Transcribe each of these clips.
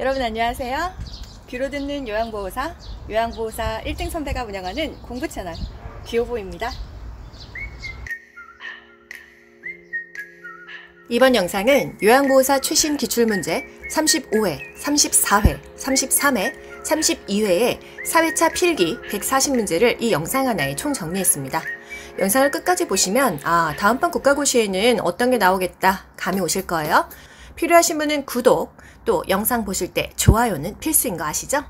여러분 안녕하세요. 귀로 듣는 요양보호사, 요양보호사 1등 선배가 운영하는 공부 채널 귀요보입니다. 이번 영상은 요양보호사 최신 기출문제 35회, 34회, 33회, 32회의 사회차 필기 140문제를 이 영상 하나에 총 정리했습니다. 영상을 끝까지 보시면 아 다음번 국가고시에는 어떤 게 나오겠다 감이 오실 거예요. 필요하신 분은 구독, 또 영상 보실 때 좋아요는 필수인 거 아시죠?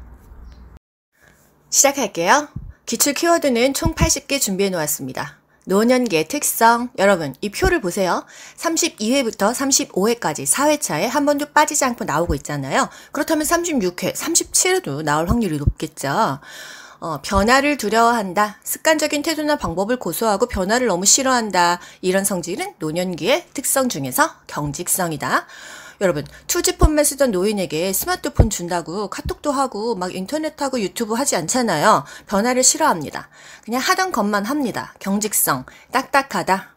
시작할게요. 기출 키워드는 총 80개 준비해 놓았습니다. 노년계 특성. 여러분, 이 표를 보세요. 32회부터 35회까지 4회차에 한 번도 빠지지 않고 나오고 있잖아요. 그렇다면 36회, 37회도 나올 확률이 높겠죠. 어, 변화를 두려워한다. 습관적인 태도나 방법을 고수하고 변화를 너무 싫어한다. 이런 성질은 노년기의 특성 중에서 경직성이다. 여러분 투지폰만 쓰던 노인에게 스마트폰 준다고 카톡도 하고 막 인터넷하고 유튜브 하지 않잖아요. 변화를 싫어합니다. 그냥 하던 것만 합니다. 경직성, 딱딱하다,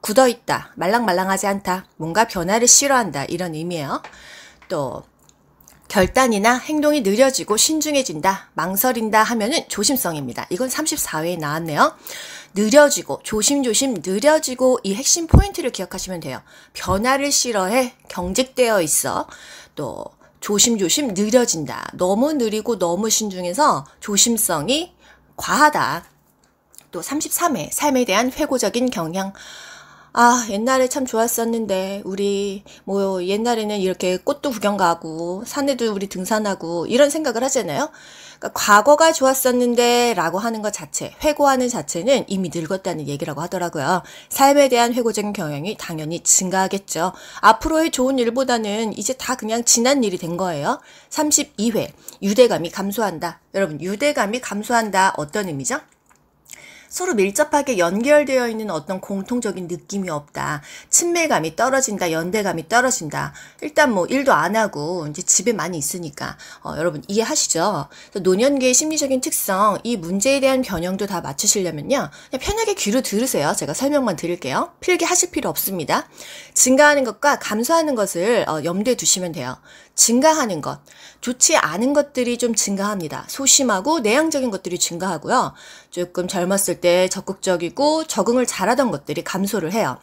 굳어있다, 말랑말랑하지 않다, 뭔가 변화를 싫어한다 이런 의미예요. 또 결단이나 행동이 느려지고 신중해진다, 망설인다 하면은 조심성입니다. 이건 34회에 나왔네요. 느려지고 조심조심 느려지고 이 핵심 포인트를 기억하시면 돼요. 변화를 싫어해 경직되어 있어 또 조심조심 느려진다. 너무 느리고 너무 신중해서 조심성이 과하다. 또 33회 삶에 대한 회고적인 경향 아, 옛날에 참 좋았었는데, 우리, 뭐, 옛날에는 이렇게 꽃도 구경 가고, 산에도 우리 등산하고, 이런 생각을 하잖아요? 그러니까 과거가 좋았었는데, 라고 하는 것 자체, 회고하는 자체는 이미 늙었다는 얘기라고 하더라고요. 삶에 대한 회고적인 경향이 당연히 증가하겠죠. 앞으로의 좋은 일보다는 이제 다 그냥 지난 일이 된 거예요. 32회, 유대감이 감소한다. 여러분, 유대감이 감소한다. 어떤 의미죠? 서로 밀접하게 연결되어 있는 어떤 공통적인 느낌이 없다. 친밀감이 떨어진다. 연대감이 떨어진다. 일단 뭐 일도 안 하고 이제 집에 많이 있으니까 어, 여러분 이해하시죠? 노년기의 심리적인 특성 이 문제에 대한 변형도 다 맞추시려면요. 편하게 귀로 들으세요. 제가 설명만 드릴게요. 필기하실 필요 없습니다. 증가하는 것과 감소하는 것을 어, 염두에 두시면 돼요. 증가하는 것, 좋지 않은 것들이 좀 증가합니다. 소심하고 내향적인 것들이 증가하고요. 조금 젊었을 때 적극적이고 적응을 잘하던 것들이 감소를 해요.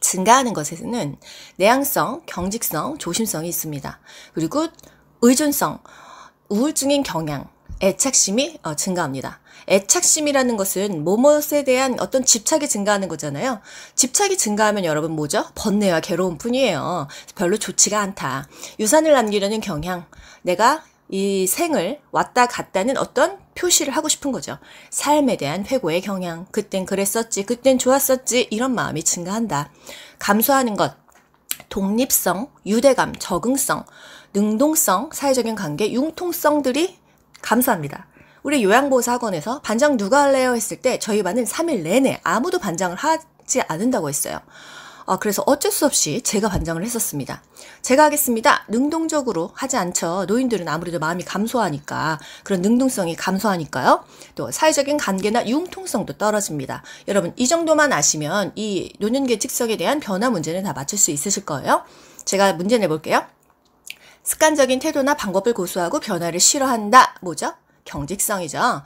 증가하는 것에는 서 내향성, 경직성, 조심성이 있습니다. 그리고 의존성, 우울증인 경향, 애착심이 어, 증가합니다. 애착심이라는 것은 모모스에 대한 어떤 집착이 증가하는 거잖아요. 집착이 증가하면 여러분 뭐죠? 번뇌와 괴로움 뿐이에요. 별로 좋지가 않다. 유산을 남기려는 경향. 내가 이 생을 왔다 갔다는 어떤 표시를 하고 싶은 거죠. 삶에 대한 회고의 경향. 그땐 그랬었지. 그땐 좋았었지. 이런 마음이 증가한다. 감소하는 것. 독립성, 유대감, 적응성, 능동성, 사회적인 관계, 융통성들이 감소합니다. 우리 요양보호사학원에서 반장 누가 할래요 했을 때 저희 반은 3일 내내 아무도 반장을 하지 않는다고 했어요. 아, 그래서 어쩔 수 없이 제가 반장을 했었습니다. 제가 하겠습니다. 능동적으로 하지 않죠. 노인들은 아무래도 마음이 감소하니까 그런 능동성이 감소하니까요. 또 사회적인 관계나 융통성도 떨어집니다. 여러분 이 정도만 아시면 이 노년계 직석에 대한 변화 문제는 다 맞출 수 있으실 거예요. 제가 문제 내볼게요. 습관적인 태도나 방법을 고수하고 변화를 싫어한다. 뭐죠? 경직성이죠.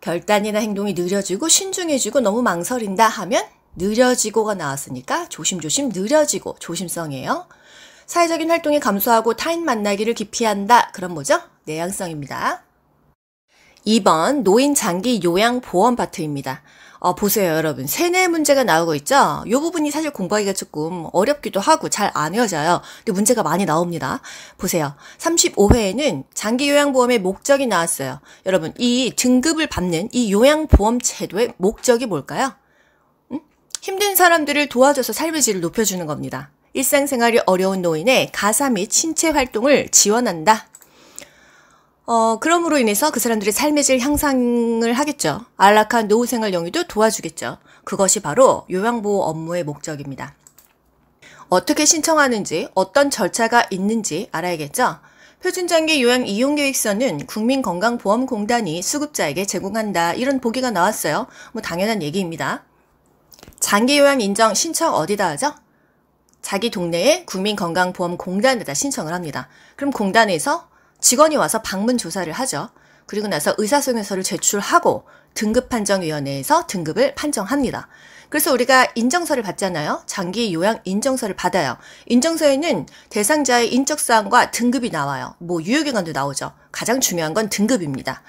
결단이나 행동이 느려지고 신중해지고 너무 망설인다 하면 느려지고가 나왔으니까 조심조심 느려지고 조심성이에요. 사회적인 활동이 감소하고 타인 만나기를 기피한다. 그럼 뭐죠? 내향성입니다. 2번 노인 장기 요양 보험 파트입니다. 어, 보세요, 여러분. 세뇌 문제가 나오고 있죠? 요 부분이 사실 공부하기가 조금 어렵기도 하고 잘 안헤어져요 근데 문제가 많이 나옵니다. 보세요. 35회에는 장기 요양보험의 목적이 나왔어요. 여러분, 이 등급을 받는 이 요양보험 제도의 목적이 뭘까요? 음? 힘든 사람들을 도와줘서 삶의 질을 높여주는 겁니다. 일상생활이 어려운 노인의 가사 및 신체 활동을 지원한다. 어, 그럼으로 인해서 그 사람들의 삶의 질 향상을 하겠죠. 안락한 노후 생활 영위도 도와주겠죠. 그것이 바로 요양보호 업무의 목적입니다. 어떻게 신청하는지, 어떤 절차가 있는지 알아야겠죠? 표준장기 요양 이용계획서는 국민건강보험공단이 수급자에게 제공한다. 이런 보기가 나왔어요. 뭐 당연한 얘기입니다. 장기 요양 인정 신청 어디다 하죠? 자기 동네에 국민건강보험공단에다 신청을 합니다. 그럼 공단에서 직원이 와서 방문 조사를 하죠. 그리고 나서 의사소견서를 제출하고 등급판정위원회에서 등급을 판정합니다. 그래서 우리가 인정서를 받잖아요. 장기 요양 인정서를 받아요. 인정서에는 대상자의 인적사항과 등급이 나와요. 뭐 유효기간도 나오죠. 가장 중요한 건 등급입니다.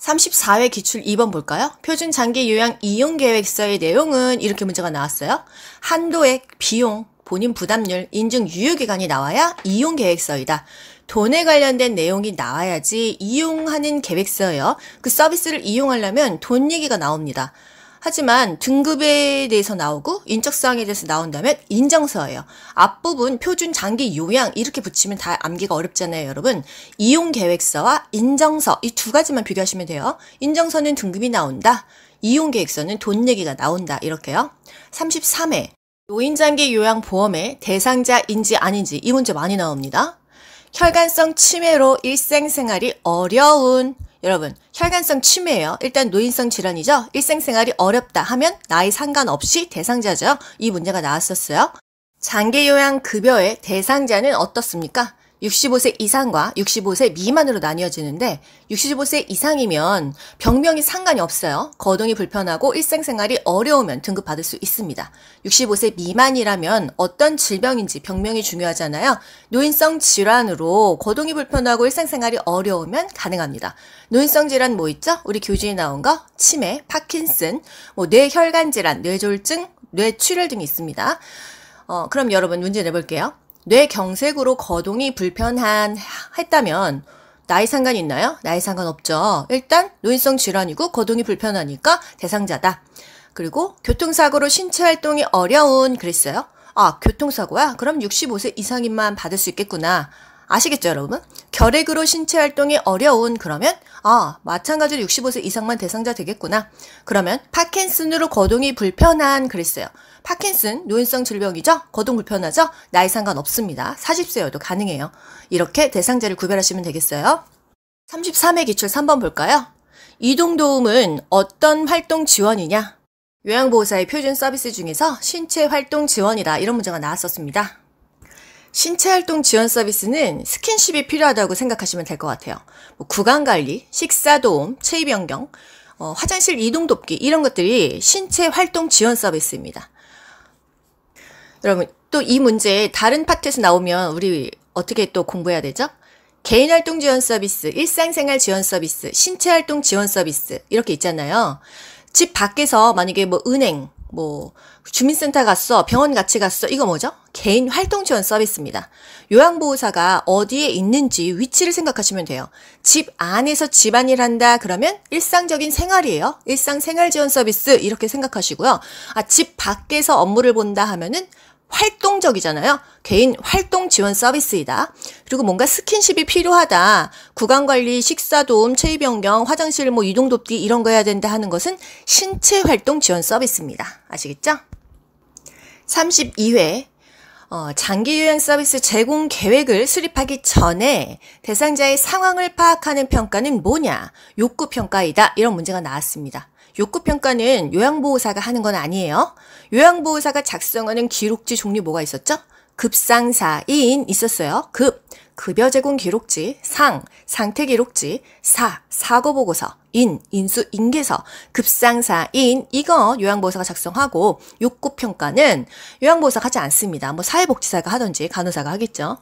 34회 기출 2번 볼까요? 표준 장기 요양 이용 계획서의 내용은 이렇게 문제가 나왔어요. 한도액, 비용, 본인 부담률, 인증 유효기간이 나와야 이용 계획서이다. 돈에 관련된 내용이 나와야지 이용하는 계획서예요. 그 서비스를 이용하려면 돈 얘기가 나옵니다. 하지만 등급에 대해서 나오고 인적사항에 대해서 나온다면 인정서예요. 앞부분 표준 장기 요양 이렇게 붙이면 다 암기가 어렵잖아요, 여러분. 이용 계획서와 인정서 이 두 가지만 비교하시면 돼요. 인정서는 등급이 나온다. 이용 계획서는 돈 얘기가 나온다. 이렇게요. 33회 노인장기 요양보험의 대상자인지 아닌지 이 문제 많이 나옵니다. 혈관성 치매로 일생생활이 어려운 여러분 혈관성 치매예요. 일단 노인성 질환이죠. 일생생활이 어렵다 하면 나이 상관없이 대상자죠. 이 문제가 나왔었어요. 장기 요양 급여의 대상자는 어떻습니까? 65세 이상과 65세 미만으로 나뉘어지는데 65세 이상이면 병명이 상관이 없어요. 거동이 불편하고 일생생활이 어려우면 등급받을 수 있습니다. 65세 미만이라면 어떤 질병인지 병명이 중요하잖아요. 노인성 질환으로 거동이 불편하고 일생생활이 어려우면 가능합니다. 노인성 질환 뭐 있죠? 우리 교재에 나온 거 치매, 파킨슨, 뭐 뇌혈관 질환, 뇌졸증 뇌출혈 등이 있습니다. 어, 그럼 여러분 문제 내볼게요. 뇌경색으로 거동이 불편한 했다면 나이 상관 있나요? 나이 상관 없죠. 일단 노인성 질환이고 거동이 불편하니까 대상자다. 그리고 교통사고로 신체 활동이 어려운 그랬어요. 아, 교통사고야? 그럼 65세 이상인만 받을 수 있겠구나. 아시겠죠, 여러분? 결핵으로 신체 활동이 어려운 그러면 아, 마찬가지로 65세 이상만 대상자 되겠구나. 그러면 파킨슨으로 거동이 불편한 그랬어요. 파킨슨, 노인성 질병이죠? 거동 불편하죠? 나이 상관없습니다. 40세여도 가능해요. 이렇게 대상자를 구별하시면 되겠어요. 33회 기출 3번 볼까요? 이동도움은 어떤 활동 지원이냐? 요양보호사의 표준 서비스 중에서 신체 활동 지원이다. 이런 문제가 나왔었습니다. 신체 활동 지원 서비스는 스킨십이 필요하다고 생각하시면 될 것 같아요. 뭐 구강 관리, 식사 도움, 체위 변경, 어, 화장실 이동 돕기 이런 것들이 신체 활동 지원 서비스입니다. 여러분 또 이 문제 다른 파트에서 나오면 우리 어떻게 또 공부해야 되죠? 개인활동 지원 서비스, 일상생활 지원 서비스, 신체활동 지원 서비스 이렇게 있잖아요. 집 밖에서 만약에 뭐 은행, 뭐 주민센터 갔어, 병원 같이 갔어, 이거 뭐죠? 개인활동 지원 서비스입니다. 요양보호사가 어디에 있는지 위치를 생각하시면 돼요. 집 안에서 집안일 한다 그러면 일상적인 생활이에요. 일상생활 지원 서비스 이렇게 생각하시고요. 아, 집 밖에서 업무를 본다 하면은 활동적이잖아요. 개인 활동 지원 서비스이다. 그리고 뭔가 스킨십이 필요하다. 구강 관리, 식사 도움, 체위 변경, 화장실 뭐 이동 돕기 이런 거 해야 된다 하는 것은 신체 활동 지원 서비스입니다. 아시겠죠? 32회 어, 장기 유행 서비스 제공 계획을 수립하기 전에 대상자의 상황을 파악하는 평가는 뭐냐? 욕구 평가이다. 이런 문제가 나왔습니다. 욕구 평가는 요양보호사가 하는 건 아니에요. 요양보호사가 작성하는 기록지 종류 뭐가 있었죠? 급상사, 이인 있었어요. 급, 급여 제공 기록지, 상, 상태 기록지, 사, 사고 보고서, 인, 인수 인계서, 급상사, 인, 이거 요양보호사가 작성하고 욕구 평가는 요양보호사가 하지 않습니다. 뭐 사회복지사가 하든지 간호사가 하겠죠.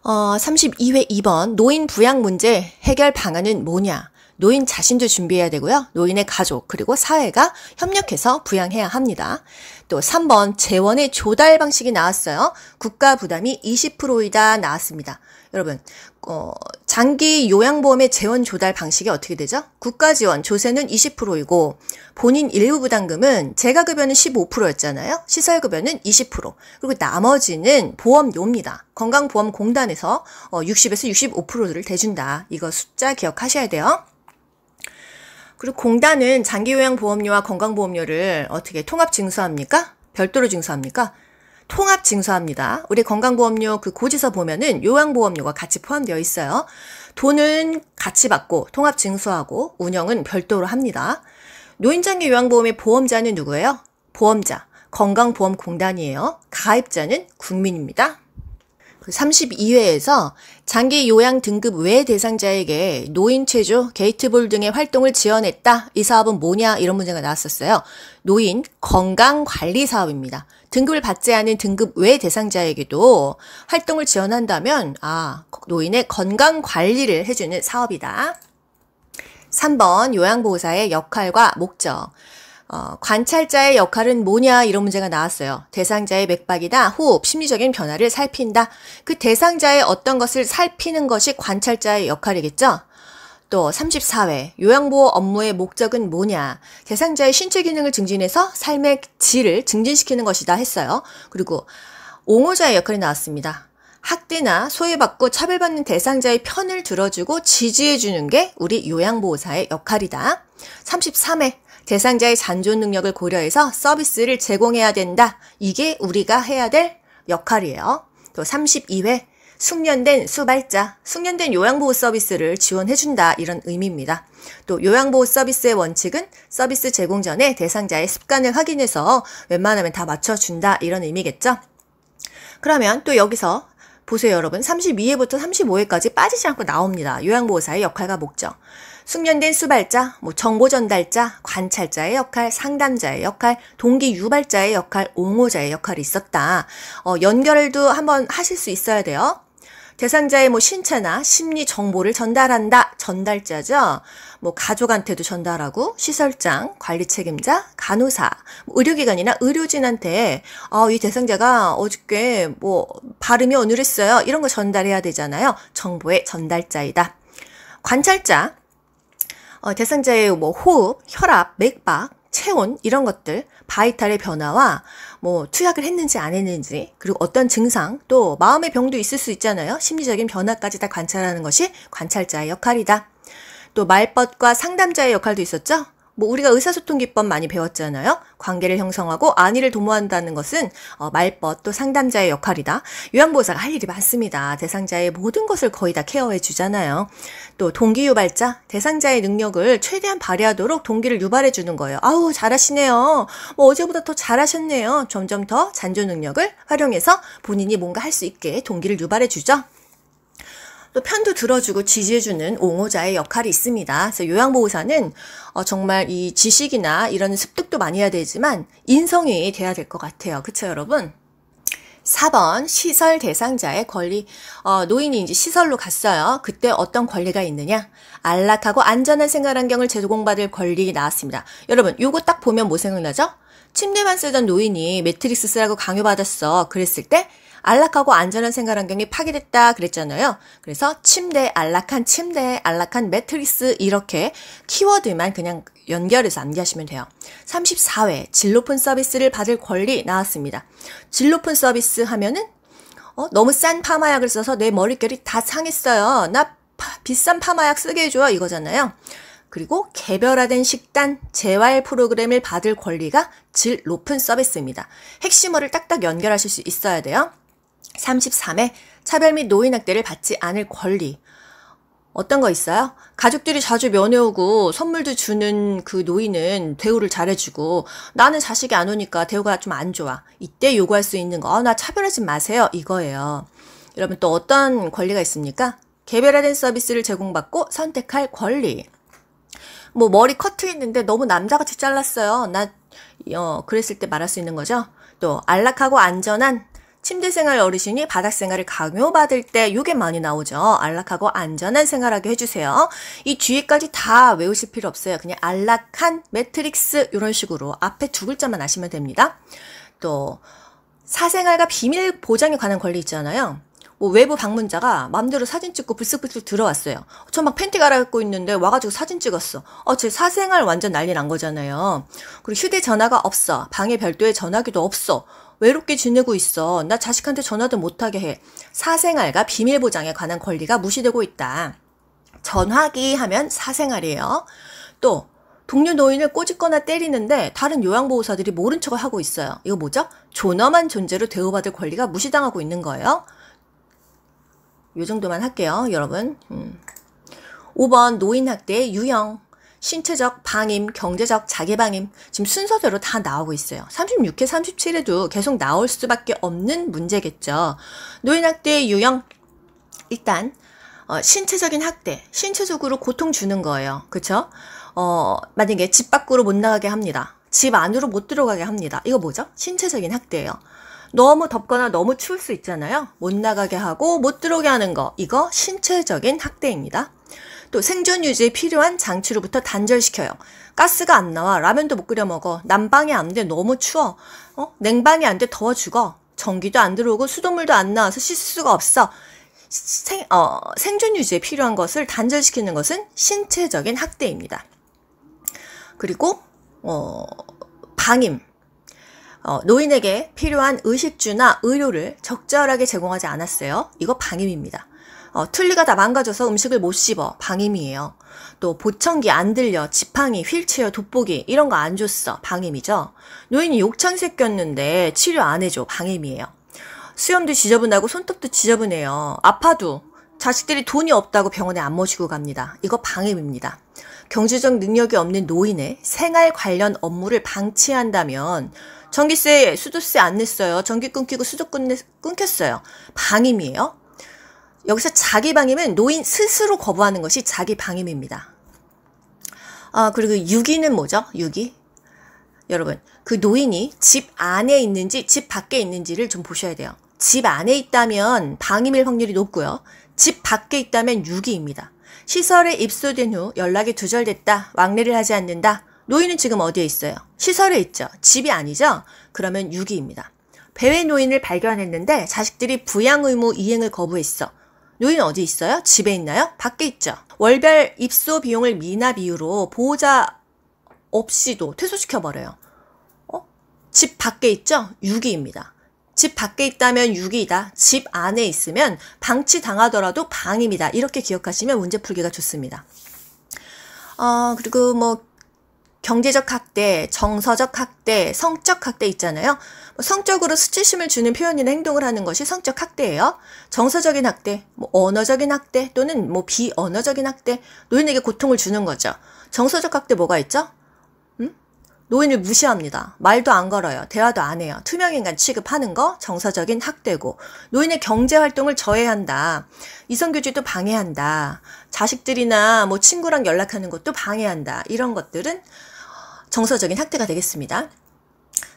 어, 32회 2번 노인 부양 문제 해결 방안은 뭐냐? 노인 자신도 준비해야 되고요. 노인의 가족 그리고 사회가 협력해서 부양해야 합니다. 또 3번 재원의 조달 방식이 나왔어요. 국가 부담이 20%이다 나왔습니다. 여러분, 어, 장기 요양보험의 재원 조달 방식이 어떻게 되죠? 국가 지원 조세는 20%이고 본인 일부 부담금은 재가 급여는 15%였잖아요. 시설 급여는 20% 그리고 나머지는 보험료입니다. 건강보험공단에서 어, 60에서 65%를 대준다. 이거 숫자 기억하셔야 돼요. 그리고 공단은 장기요양보험료와 건강보험료를 어떻게 통합 징수합니까? 별도로 징수합니까? 통합 징수합니다. 우리 건강보험료 그 고지서 보면은 요양보험료가 같이 포함되어 있어요. 돈은 같이 받고 통합 징수하고 운영은 별도로 합니다. 노인장기 요양보험의 보험자는 누구예요? 보험자. 건강보험공단이에요. 가입자는 국민입니다. 32회에서 그 장기 요양 등급 외 대상자에게 노인 체조, 게이트볼 등의 활동을 지원했다. 이 사업은 뭐냐? 이런 문제가 나왔었어요. 노인 건강 관리 사업입니다. 등급을 받지 않은 등급 외 대상자에게도 활동을 지원한다면, 아, 노인의 건강 관리를 해주는 사업이다. 3번 요양보호사의 역할과 목적. 어, 관찰자의 역할은 뭐냐 이런 문제가 나왔어요. 대상자의 맥박이다 호흡, 심리적인 변화를 살핀다. 그 대상자의 어떤 것을 살피는 것이 관찰자의 역할이겠죠. 또 34회 요양보호 업무의 목적은 뭐냐 대상자의 신체 기능을 증진해서 삶의 질을 증진시키는 것이다 했어요. 그리고 옹호자의 역할이 나왔습니다. 학대나 소외받고 차별받는 대상자의 편을 들어주고 지지해주는 게 우리 요양보호사의 역할이다. 33회 대상자의 잔존 능력을 고려해서 서비스를 제공해야 된다. 이게 우리가 해야 될 역할이에요. 또 32회 숙련된 수발자, 숙련된 요양보호 서비스를 지원해준다 이런 의미입니다. 또 요양보호 서비스의 원칙은 서비스 제공 전에 대상자의 습관을 확인해서 웬만하면 다 맞춰준다 이런 의미겠죠. 그러면 또 여기서 보세요 여러분 32회부터 35회까지 빠지지 않고 나옵니다. 요양보호사의 역할과 목적. 숙련된 수발자, 뭐 정보 전달자, 관찰자의 역할, 상담자의 역할, 동기 유발자의 역할, 옹호자의 역할이 있었다. 어, 연결도 한번 하실 수 있어야 돼요. 대상자의 뭐 신체나 심리 정보를 전달한다. 전달자죠. 뭐 가족한테도 전달하고 시설장, 관리 책임자, 간호사, 뭐 의료기관이나 의료진한테 어, 이 대상자가 어저께 뭐 발음이 어눌했어요 이런 거 전달해야 되잖아요. 정보의 전달자이다. 관찰자. 어, 대상자의 뭐 호흡, 혈압, 맥박, 체온 이런 것들, 바이탈의 변화와 뭐 투약을 했는지 안 했는지, 그리고 어떤 증상, 또 마음의 병도 있을 수 있잖아요. 심리적인 변화까지 다 관찰하는 것이 관찰자의 역할이다. 또 말벗과 상담자의 역할도 있었죠. 뭐 우리가 의사소통 기법 많이 배웠잖아요. 관계를 형성하고 안위를 도모한다는 것은 어, 말벗 또 상담자의 역할이다. 요양보호사가 할 일이 많습니다. 대상자의 모든 것을 거의 다 케어해 주잖아요. 또 동기 유발자 대상자의 능력을 최대한 발휘하도록 동기를 유발해 주는 거예요. 아우 잘하시네요. 뭐 어제보다 더 잘하셨네요. 점점 더잔존 능력을 활용해서 본인이 뭔가 할 수 있게 동기를 유발해 주죠. 또 편도 들어주고 지지해주는 옹호자의 역할이 있습니다. 그래서 요양보호사는 어, 정말 이 지식이나 이런 습득도 많이 해야 되지만 인성이 돼야 될 것 같아요. 그쵸 여러분? 4번 시설 대상자의 권리 어, 노인이 이제 시설로 갔어요. 그때 어떤 권리가 있느냐? 안락하고 안전한 생활 환경을 제공받을 권리 나왔습니다. 여러분, 요거 딱 보면 뭐 생각나죠? 침대만 쓰던 노인이 매트릭스 쓰라고 강요받았어. 그랬을 때 안락하고 안전한 생활 환경이 파괴됐다 그랬잖아요. 그래서 침대, 안락한 침대, 안락한 매트리스 이렇게 키워드만 그냥 연결해서 암기하시면 돼요. 34회 질 높은 서비스를 받을 권리 나왔습니다. 질 높은 서비스 하면은 어, 너무 싼 파마약을 써서 내 머릿결이 다 상했어요. 나 파, 비싼 파마약 쓰게 해줘 이거잖아요. 그리고 개별화된 식단, 재활 프로그램을 받을 권리가 질 높은 서비스입니다. 핵심어를 딱딱 연결하실 수 있어야 돼요. 33에 차별 및 노인 학대를 받지 않을 권리. 어떤 거 있어요? 가족들이 자주 면회 오고 선물도 주는 그 노인은 대우를 잘해주고 나는 자식이 안 오니까 대우가 좀 안 좋아. 이때 요구할 수 있는 거, 어, 나 차별하지 마세요. 이거예요. 여러분 또 어떤 권리가 있습니까? 개별화된 서비스를 제공받고 선택할 권리. 뭐 머리 커트 했는데 너무 남자같이 잘랐어요. 나 어, 그랬을 때 말할 수 있는 거죠. 또 안락하고 안전한 침대 생활 어르신이 바닥 생활을 강요받을 때요게 많이 나오죠. 안락하고 안전한 생활하게 해주세요. 이 뒤에까지 다 외우실 필요 없어요. 그냥 안락한 매트릭스 이런 식으로 앞에 두 글자만 아시면 됩니다. 또 사생활과 비밀 보장에 관한 권리 있잖아요. 뭐 외부 방문자가 마음대로 사진 찍고 불쑥불쑥 들어왔어요. 저 막 팬티 갈아입고 있는데 와가지고 사진 찍었어. 어, 제 사생활 완전 난리 난 거잖아요. 그리고 휴대전화가 없어. 방에 별도의 전화기도 없어. 외롭게 지내고 있어. 나 자식한테 전화도 못하게 해. 사생활과 비밀보장에 관한 권리가 무시되고 있다. 전화기 하면 사생활이에요. 또 동료 노인을 꼬집거나 때리는데 다른 요양보호사들이 모른 척을 하고 있어요. 이거 뭐죠? 존엄한 존재로 대우받을 권리가 무시당하고 있는 거예요. 요 정도만 할게요, 여러분. 음. 5번 노인학대의 유형. 신체적 방임, 경제적 자기방임 지금 순서대로 다 나오고 있어요. 36회, 37회도 계속 나올 수밖에 없는 문제겠죠. 노인학대의 유형 일단 어, 신체적인 학대, 신체적으로 고통 주는 거예요. 그쵸? 어, 만약에 집 밖으로 못 나가게 합니다. 집 안으로 못 들어가게 합니다. 이거 뭐죠? 신체적인 학대예요. 너무 덥거나 너무 추울 수 있잖아요. 못 나가게 하고 못 들어오게 하는 거. 이거 신체적인 학대입니다. 또 생존 유지에 필요한 장치로부터 단절시켜요. 가스가 안 나와. 라면도 못 끓여 먹어. 난방이 안 돼. 너무 추워. 어? 냉방이 안 돼. 더워 죽어. 전기도 안 들어오고 수돗물도 안 나와서 씻을 수가 없어. 생, 어, 생존 유지에 필요한 것을 단절시키는 것은 신체적인 학대입니다. 그리고 어, 방임. 어, 노인에게 필요한 의식주나 의료를 적절하게 제공하지 않았어요. 이거 방임입니다. 어, 툴리가 다 망가져서 음식을 못 씹어 방임이에요. 또 보청기 안 들려 지팡이 휠체어 돋보기 이런 거 안 줬어 방임이죠. 노인이 욕창새 꼈는데 치료 안 해줘 방임이에요. 수염도 지저분하고 손톱도 지저분해요. 아파도 자식들이 돈이 없다고 병원에 안 모시고 갑니다. 이거 방임입니다. 경제적 능력이 없는 노인의 생활 관련 업무를 방치한다면 전기세, 수도세 안 냈어요. 전기 끊기고 수도 끊, 끊겼어요. 방임이에요. 여기서 자기 방임은 노인 스스로 거부하는 것이 자기 방임입니다. 아, 그리고 유기는 뭐죠? 유기? 여러분, 그 노인이 집 안에 있는지 집 밖에 있는지를 좀 보셔야 돼요. 집 안에 있다면 방임일 확률이 높고요. 집 밖에 있다면 유기입니다. 시설에 입소된 후 연락이 두절됐다. 왕래를 하지 않는다. 노인은 지금 어디에 있어요? 시설에 있죠. 집이 아니죠? 그러면 유기입니다. 배외 노인을 발견했는데 자식들이 부양 의무 이행을 거부했어. 요인 어디 있어요? 집에 있나요? 밖에 있죠. 월별 입소 비용을 미납 이유로 보호자 없이도 퇴소시켜버려요. 어? 집 밖에 있죠? 6위입니다. 집 밖에 있다면 6위이다. 집 안에 있으면 방치당하더라도 방입니다. 이렇게 기억하시면 문제 풀기가 좋습니다. 어, 그리고 뭐 경제적 학대, 정서적 학대, 성적 학대 있잖아요. 뭐 성적으로 수치심을 주는 표현이나 행동을 하는 것이 성적 학대예요. 정서적인 학대, 뭐 언어적인 학대 또는 뭐 비언어적인 학대, 노인에게 고통을 주는 거죠. 정서적 학대 뭐가 있죠? 음? 노인을 무시합니다. 말도 안 걸어요. 대화도 안 해요. 투명인간 취급하는 거 정서적인 학대고 노인의 경제활동을 저해한다. 이성교제도 방해한다. 자식들이나 뭐 친구랑 연락하는 것도 방해한다. 이런 것들은 정서적인 학대가 되겠습니다.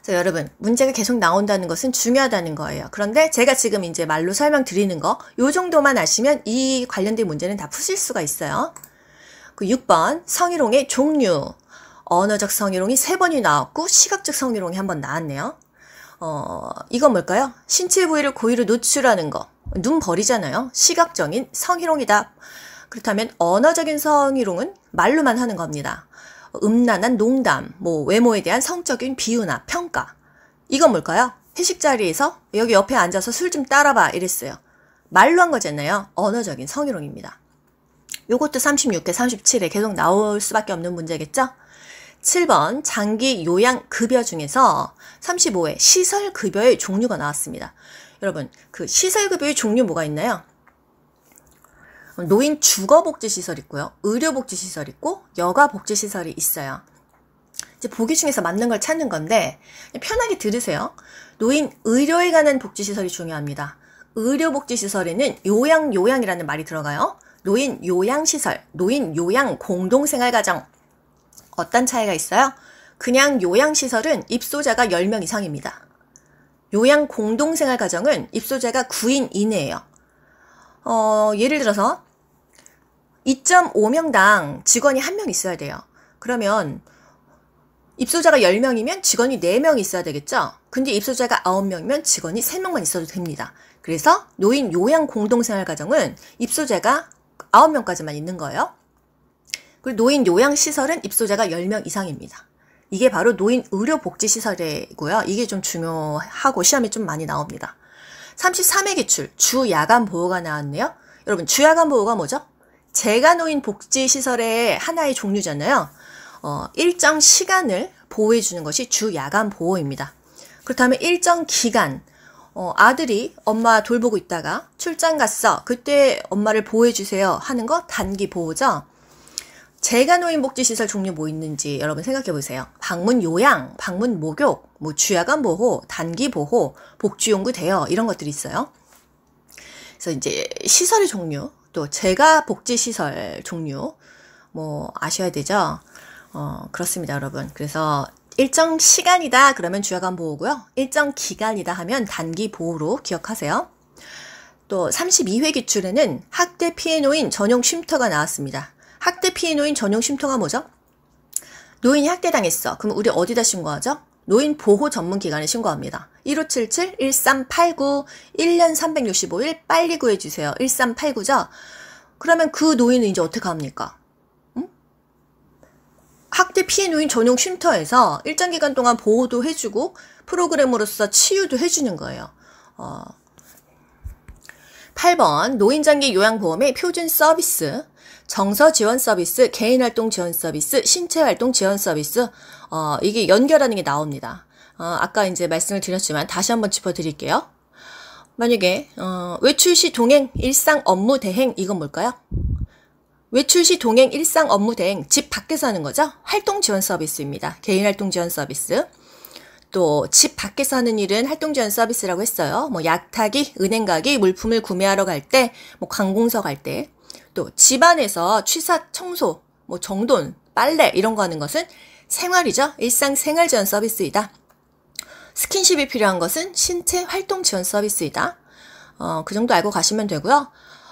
그래서 여러분 문제가 계속 나온다는 것은 중요하다는 거예요. 그런데 제가 지금 이제 말로 설명드리는 거 요 정도만 아시면 이 관련된 문제는 다 푸실 수가 있어요. 그 6번 성희롱의 종류 언어적 성희롱이 세번이 나왔고 시각적 성희롱이 한 번 나왔네요. 어, 이건 뭘까요? 신체 부위를 고의로 노출하는 거. 눈 버리잖아요. 시각적인 성희롱이다. 그렇다면 언어적인 성희롱은 말로만 하는 겁니다. 음란한 농담, 뭐 외모에 대한 성적인 비유나 평가. 이건 뭘까요? 회식 자리에서 여기 옆에 앉아서 술 좀 따라봐 이랬어요. 말로 한 거잖아요. 언어적인 성희롱입니다. 요것도 36회, 37회 계속 나올 수밖에 없는 문제겠죠? 7번 장기 요양 급여 중에서 35회 시설 급여의 종류가 나왔습니다. 여러분, 그 시설 급여의 종류 뭐가 있나요? 노인 주거복지시설 있고요. 의료복지시설 있고 여가복지시설이 있어요. 이제 보기 중에서 맞는 걸 찾는 건데 편하게 들으세요. 노인 의료에 관한 복지시설이 중요합니다. 의료복지시설에는 요양 요양이라는 말이 들어가요. 노인 요양시설, 노인 요양 공동생활가정 어떤 차이가 있어요? 그냥 요양시설은 입소자가 10명 이상입니다. 요양 공동생활가정은 입소자가 9인 이내예요. 어, 예를 들어서 2.5명당 직원이 한 명 있어야 돼요. 그러면 입소자가 10명이면 직원이 4명 있어야 되겠죠? 근데 입소자가 9명이면 직원이 3명만 있어도 됩니다. 그래서 노인 요양 공동생활 가정은 입소자가 9명까지만 있는 거예요. 그리고 노인 요양시설은 입소자가 10명 이상입니다. 이게 바로 노인 의료복지시설이고요. 이게 좀 중요하고 시험이 좀 많이 나옵니다. 33회 기출, 주야간 보호가 나왔네요. 여러분, 주야간 보호가 뭐죠? 제가 놓인 복지시설의 하나의 종류잖아요. 어, 일정 시간을 보호해주는 것이 주 야간 보호입니다. 그렇다면 일정 기간, 어, 아들이 엄마 돌보고 있다가 출장 갔어. 그때 엄마를 보호해주세요. 하는 거 단기 보호죠. 제가 놓인 복지시설 종류 뭐 있는지 여러분 생각해 보세요. 방문 요양, 방문 목욕, 뭐 주야간 보호, 단기 보호, 복지용구 대여 이런 것들이 있어요. 그래서 이제 시설의 종류, 또 제가 복지시설 종류 뭐 아셔야 되죠. 어, 그렇습니다, 여러분. 그래서 일정 시간이다 그러면 주야간 보호고요. 일정 기간이다 하면 단기 보호로 기억하세요. 또 32회 기출에는 학대 피해 노인 전용 쉼터가 나왔습니다. 학대 피해 노인 전용 쉼터가 뭐죠? 노인이 학대당했어. 그럼 우리 어디다 신고하죠? 노인 보호 전문 기관에 신고합니다. 1577-1389, 1년 365일 빨리 구해주세요. 1389죠? 그러면 그 노인은 이제 어떻게 합니까? 응? 학대 피해 노인 전용 쉼터에서 일정 기간 동안 보호도 해주고 프로그램으로서 치유도 해주는 거예요. 어. 8번 노인장기 요양보험의 표준 서비스 정서 지원 서비스, 개인 활동 지원 서비스, 신체 활동 지원 서비스, 어, 이게 연결하는 게 나옵니다. 어, 아까 이제 말씀을 드렸지만 다시 한번 짚어드릴게요. 만약에 어, 외출 시 동행 일상 업무 대행 이건 뭘까요? 외출 시 동행 일상 업무 대행 집 밖에서 하는 거죠. 활동 지원 서비스입니다. 개인 활동 지원 서비스. 또 집 밖에서 하는 일은 활동 지원 서비스라고 했어요. 뭐약 타기, 은행 가기, 물품을 구매하러 갈 때, 뭐 관공서 갈 때. 또 집안에서 취사 청소, 뭐 정돈, 빨래 이런 거 하는 것은 생활이죠. 일상 생활 지원 서비스이다. 스킨십이 필요한 것은 신체 활동 지원 서비스이다. 어, 그 정도 알고 가시면 되고요.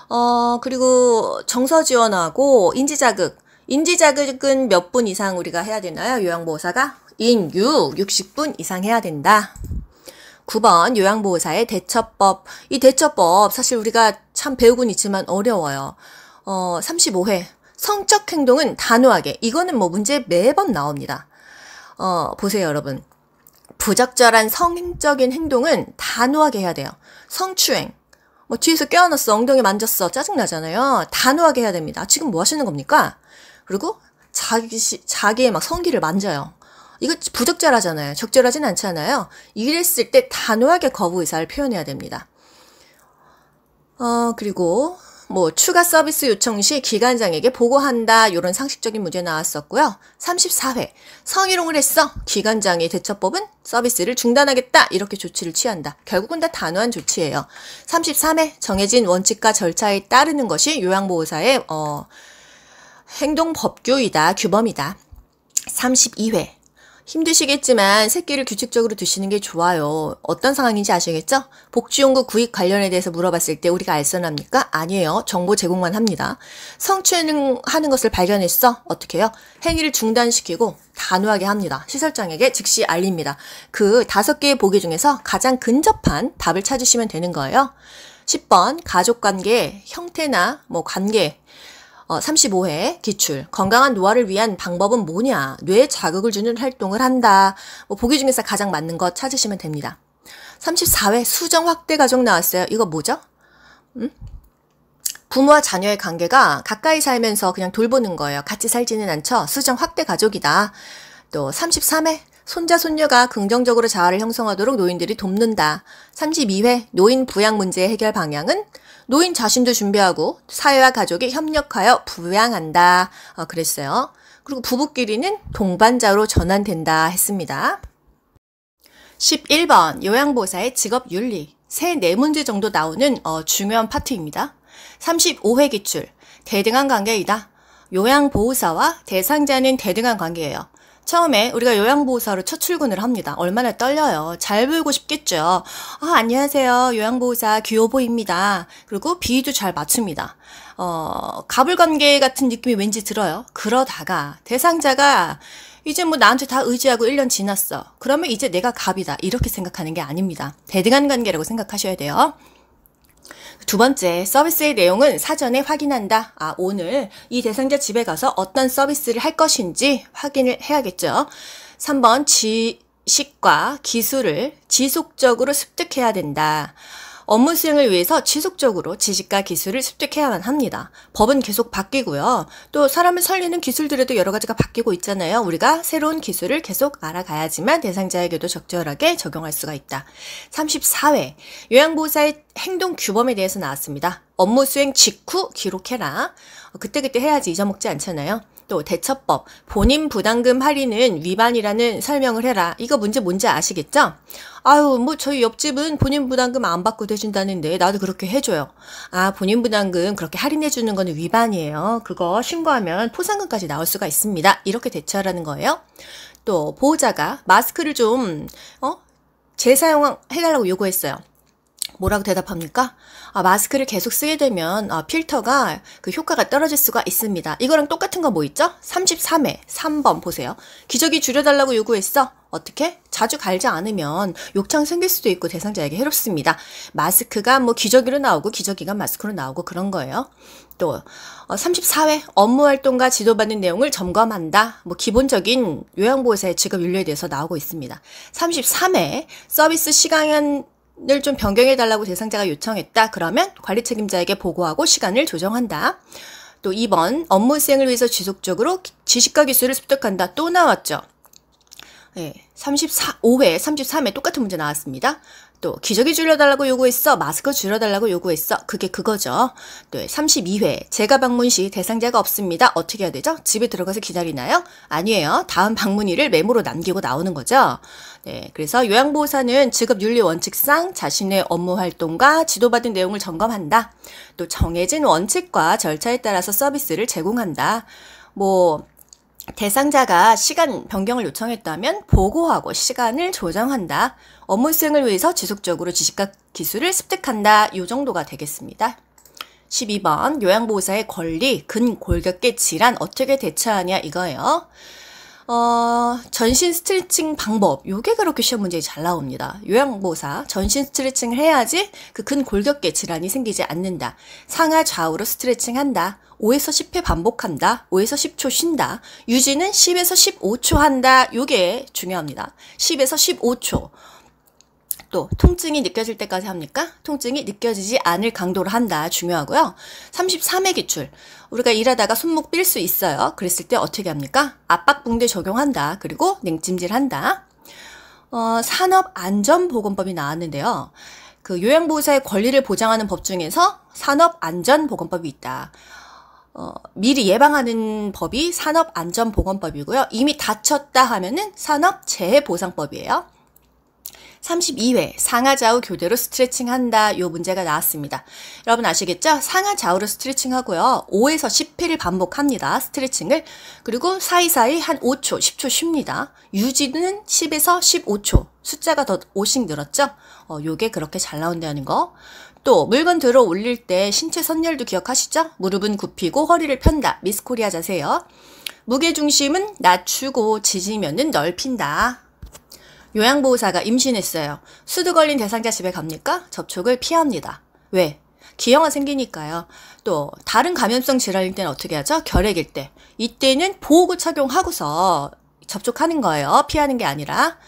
어, 그리고 정서 지원하고 인지 자극. 인지 자극은 몇 분 이상 우리가 해야 되나요? 요양보호사가 인유 60분 이상 해야 된다. 9번 요양보호사의 대처법. 이 대처법 사실 우리가 참 배우곤 있지만 어려워요. 어, 35회 성적 행동은 단호하게 이거는 뭐 문제 매번 나옵니다. 어, 보세요 여러분. 부적절한 성적인 행동은 단호하게 해야 돼요. 성추행. 뭐 뒤에서 껴안았어, 엉덩이 만졌어, 짜증나잖아요. 단호하게 해야 됩니다. 지금 뭐 하시는 겁니까? 그리고 자기, 자기의 막 성기를 만져요. 이거 부적절하잖아요. 적절하진 않잖아요. 이랬을 때 단호하게 거부 의사를 표현해야 됩니다. 어, 그리고 뭐 추가 서비스 요청 시 기관장에게 보고한다 이런 상식적인 문제 나왔었고요. 34회 성희롱을 했어 기관장이 대처법은 서비스를 중단하겠다 이렇게 조치를 취한다. 결국은 다 단호한 조치예요. 33회 정해진 원칙과 절차에 따르는 것이 요양보호사의 어, 행동 법규이다 규범이다. 32회 힘드시겠지만 새끼를 규칙적으로 두시는 게 좋아요. 어떤 상황인지 아시겠죠? 복지용구 구입 관련에 대해서 물어봤을 때 우리가 알선합니까? 아니에요. 정보 제공만 합니다. 성추행하는 것을 발견했어? 어떻게 해요? 행위를 중단시키고 단호하게 합니다. 시설장에게 즉시 알립니다. 그 다섯 개의 보기 중에서 가장 근접한 답을 찾으시면 되는 거예요. 10번 가족관계, 형태나 뭐 관계, 어, 35회 기출 건강한 노화를 위한 방법은 뭐냐 뇌에 자극을 주는 활동을 한다 뭐 보기 중에서 가장 맞는 것 찾으시면 됩니다 34회 수정 확대 가족 나왔어요 이거 뭐죠? 음? 부모와 자녀의 관계가 가까이 살면서 그냥 돌보는 거예요 같이 살지는 않죠 수정 확대 가족이다 또 33회 손자, 손녀가 긍정적으로 자아를 형성하도록 노인들이 돕는다. 32회 노인 부양 문제 해결 방향은 노인 자신도 준비하고 사회와 가족이 협력하여 부양한다. 어, 그랬어요. 그리고 부부끼리는 동반자로 전환된다 했습니다. 11번 요양보사의 직업 윤리 세네 문제 정도 나오는 어, 중요한 파트입니다. 35회 기출 대등한 관계이다. 요양보호사와 대상자는 대등한 관계예요. 처음에 우리가 요양보호사로 첫 출근을 합니다. 얼마나 떨려요. 잘 보이고 싶겠죠. 아, 안녕하세요. 요양보호사 귀여보입니다. 그리고 비위도 잘 맞춥니다. 어, 가불관계 같은 느낌이 왠지 들어요. 그러다가 대상자가 이제 뭐 나한테 다 의지하고 1년 지났어. 그러면 이제 내가 갑이다. 이렇게 생각하는 게 아닙니다. 대등한 관계라고 생각하셔야 돼요. 두 번째, 서비스의 내용은 사전에 확인한다. 아, 오늘 이 대상자 집에 가서 어떤 서비스를 할 것인지 확인을 해야겠죠. 3번, 지식과 기술을 지속적으로 습득해야 된다. 업무 수행을 위해서 지속적으로 지식과 기술을 습득해야만 합니다. 법은 계속 바뀌고요. 또 사람을 살리는 기술들에도 여러 가지가 바뀌고 있잖아요. 우리가 새로운 기술을 계속 알아가야지만 대상자에게도 적절하게 적용할 수가 있다. 34회 요양보호사의 행동 규범에 대해서 나왔습니다. 업무 수행 직후 기록해라. 어, 그때그때 해야지 잊어먹지 않잖아요. 또 대처법, 본인 부담금 할인은 위반이라는 설명을 해라. 이거 문제 뭔지 아시겠죠? 아유, 뭐 저희 옆집은 본인 부담금 안 받고 해준다는데 나도 그렇게 해줘요. 아, 본인 부담금 그렇게 할인해주는 거는 위반이에요. 그거 신고하면 포상금까지 나올 수가 있습니다. 이렇게 대처하라는 거예요. 또 보호자가 마스크를 좀, 어? 재사용해달라고 요구했어요. 뭐라고 대답합니까? 아, 마스크를 계속 쓰게 되면 아, 필터가 그 효과가 떨어질 수가 있습니다. 이거랑 똑같은 거 뭐 있죠? 33회 3번 보세요. 기저귀 줄여달라고 요구했어. 어떻게? 자주 갈지 않으면 욕창 생길 수도 있고 대상자에게 해롭습니다. 마스크가 뭐 기저귀로 나오고 기저귀가 마스크로 나오고 그런 거예요. 또 34회 어, 업무 활동과 지도받는 내용을 점검한다. 뭐 기본적인 요양보호사의 직업 윤리에 대해서 나오고 있습니다. 33회 서비스 시간 을좀 변경해달라고 대상자가 요청했다. 그러면 관리 책임자에게 보고하고 시간을 조정한다. 또 2번 업무 수행을 위해서 지속적으로 지식과 기술을 습득한다. 또 나왔죠. 예, 34, 5회, 33회 똑같은 문제 나왔습니다. 또 기저귀 줄여달라고 요구했어. 마스크 줄여달라고 요구했어. 그게 그거죠. 네, 32회 제가 방문 시 대상자가 없습니다. 어떻게 해야 되죠? 집에 들어가서 기다리나요? 아니에요. 다음 방문일을 메모로 남기고 나오는 거죠. 네, 그래서 요양보호사는 직업 윤리 원칙상 자신의 업무 활동과 지도받은 내용을 점검한다. 또 정해진 원칙과 절차에 따라서 서비스를 제공한다. 뭐 대상자가 시간 변경을 요청했다면 보고하고 시간을 조정한다. 업무 수행을 위해서 지속적으로 지식과 기술을 습득한다. 이 정도가 되겠습니다. 12번 요양보호사의 권리, 근골격계 질환 어떻게 대처하냐 이거예요. 어, 전신 스트레칭 방법. 요게 그렇게 시험 문제에 잘 나옵니다. 요양보호사. 전신 스트레칭을 해야지 그 근골격계 질환이 생기지 않는다. 상하 좌우로 스트레칭 한다. 5에서 10회 반복한다. 5에서 10초 쉰다. 유지는 10에서 15초 한다. 요게 중요합니다. 10에서 15초. 또 통증이 느껴질 때까지 합니까? 통증이 느껴지지 않을 강도로 한다. 중요하고요. 33회 기출. 우리가 일하다가 손목 삘 수 있어요. 그랬을 때 어떻게 합니까? 압박 붕대 적용한다. 그리고 냉찜질한다. 어, 산업안전보건법이 나왔는데요. 그 요양보호사의 권리를 보장하는 법 중에서 산업안전보건법이 있다. 어, 미리 예방하는 법이 산업안전보건법이고요. 이미 다쳤다 하면은 산업재해보상법이에요. 32회 상하좌우 교대로 스트레칭 한다 요 문제가 나왔습니다. 여러분 아시겠죠? 상하좌우로 스트레칭 하고요. 5에서 10회를 반복합니다. 스트레칭을. 그리고 사이사이 한 5초, 10초 쉽니다. 유지는 10에서 15초. 숫자가 더 5씩 늘었죠? 어, 요게 그렇게 잘 나온다는 거. 또 물건 들어 올릴 때 신체 선열도 기억하시죠? 무릎은 굽히고 허리를 편다. 미스코리아 자세요. 무게 중심은 낮추고 지지면은 넓힌다. 요양보호사가 임신했어요. 수두 걸린 대상자 집에 갑니까? 접촉을 피합니다. 왜? 기형아 생기니까요. 또 다른 감염성 질환일 때는 어떻게 하죠? 결핵일 때. 이때는 보호구 착용하고서 접촉하는 거예요. 피하는 게 아니라.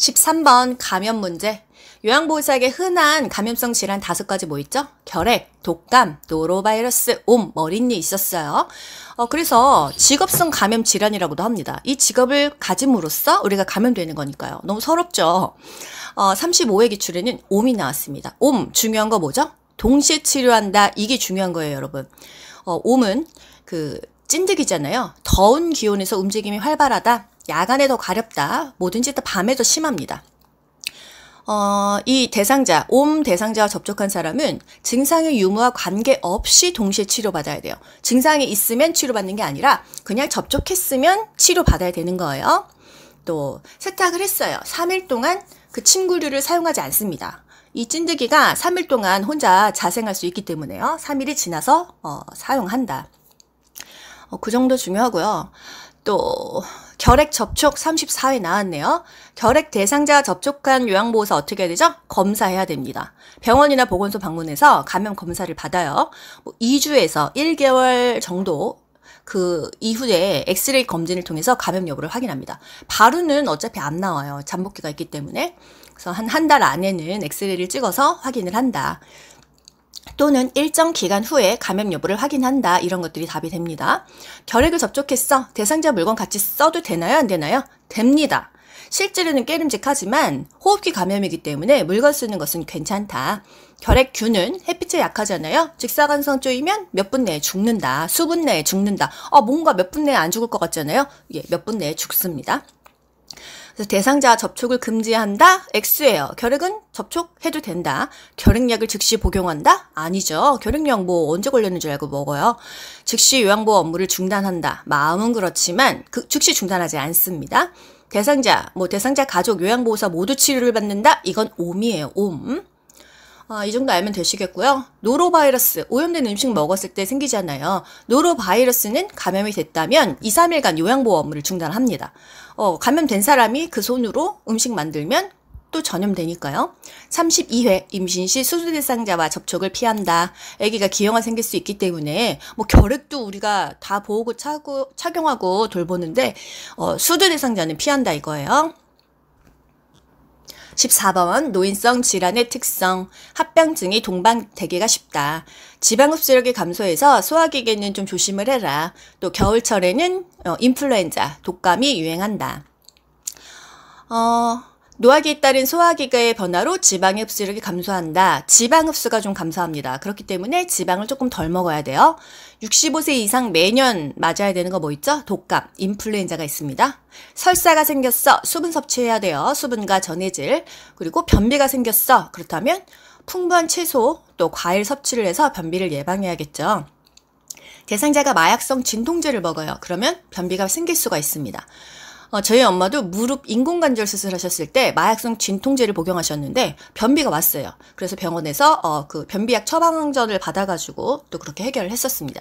13번 감염 문제. 요양보호사에게 흔한 감염성 질환 다섯 가지 뭐 있죠? 결핵, 독감, 노로바이러스, 옴, 머리니 있었어요. 어, 그래서 직업성 감염 질환이라고도 합니다. 이 직업을 가짐으로써 우리가 감염되는 거니까요. 너무 서럽죠. 어, 35회 기출에는 옴이 나왔습니다. 옴, 중요한 거 뭐죠? 동시에 치료한다. 이게 중요한 거예요, 여러분. 어, 옴은 그 찐득이잖아요. 더운 기온에서 움직임이 활발하다. 야간에 더 가렵다. 뭐든지 다 밤에 더 심합니다. 어, 이 대상자, 옴 대상자와 접촉한 사람은 증상의 유무와 관계없이 동시에 치료받아야 돼요. 증상이 있으면 치료받는 게 아니라 그냥 접촉했으면 치료받아야 되는 거예요. 또 세탁을 했어요. 3일 동안 그 침구류를 사용하지 않습니다. 이 찐득이가 3일 동안 혼자 자생할 수 있기 때문에요. 3일이 지나서 어, 사용한다. 어, 그 정도 중요하고요. 또 결핵 접촉 34회 나왔네요. 결핵 대상자 접촉한 요양보호사 어떻게 해야 되죠? 검사해야 됩니다. 병원이나 보건소 방문해서 감염 검사를 받아요. 뭐 2주에서 1개월 정도 그 이후에 엑스레이 검진을 통해서 감염 여부를 확인합니다. 바로는 어차피 안 나와요. 잠복기가 있기 때문에. 그래서 한 한 달 안에는 엑스레이를 찍어서 확인을 한다. 또는 일정 기간 후에 감염 여부를 확인한다 이런 것들이 답이 됩니다. 결핵을 접촉했어 대상자 물건 같이 써도 되나요 안 되나요? 됩니다. 실제로는 깨름직하지만 호흡기 감염이기 때문에 물건 쓰는 것은 괜찮다. 결핵균은 햇빛에 약하잖아요. 직사광선 쪼이면 몇 분 내에 죽는다. 수분 내에 죽는다. 어, 뭔가 몇 분 내에 안 죽을 것 같잖아요. 예, 몇 분 내에 죽습니다. 그래서 대상자 접촉을 금지한다? X예요. 결핵은 접촉해도 된다. 결핵약을 즉시 복용한다? 아니죠. 결핵약 뭐 언제 걸렸는 지 알고 먹어요. 즉시 요양보호 업무를 중단한다. 마음은 그렇지만 그, 즉시 중단하지 않습니다. 대상자, 뭐 대상자 가족 요양보호사 모두 치료를 받는다? 이건 옴이에요. 옴. 아, 이 정도 알면 되시겠고요. 노로바이러스, 오염된 음식 먹었을 때 생기잖아요. 노로바이러스는 감염이 됐다면 2, 3일간 요양보호 업무를 중단합니다. 어, 감염된 사람이 그 손으로 음식 만들면 또 전염되니까요. 32회 임신 시 수술 대상자와 접촉을 피한다. 아기가 기형아 생길 수 있기 때문에 뭐 결핵도 우리가 다 보호구 착용하고 돌보는데 어, 수술 대상자는 피한다 이거예요. 14번 노인성 질환의 특성 합병증이 동반되기가 쉽다. 지방 흡수력이 감소해서 소화기계는 좀 조심을 해라. 또 겨울철에는 어, 인플루엔자 독감이 유행한다. 어, 노화기에 따른 소화기계의 변화로 지방의 흡수력이 감소한다. 지방 흡수가 좀 감소합니다. 그렇기 때문에 지방을 조금 덜 먹어야 돼요. 65세 이상 매년 맞아야 되는 거 뭐 있죠? 독감, 인플루엔자가 있습니다. 설사가 생겼어. 수분 섭취해야 돼요. 수분과 전해질. 그리고 변비가 생겼어. 그렇다면 풍부한 채소 또 과일 섭취를 해서 변비를 예방해야겠죠. 대상자가 마약성 진통제를 먹어요. 그러면 변비가 생길 수가 있습니다. 어, 저희 엄마도 무릎 인공관절 수술하셨을 때 마약성 진통제를 복용하셨는데 변비가 왔어요. 그래서 병원에서 어, 그 변비약 처방전을 받아가지고 또 그렇게 해결을 했었습니다.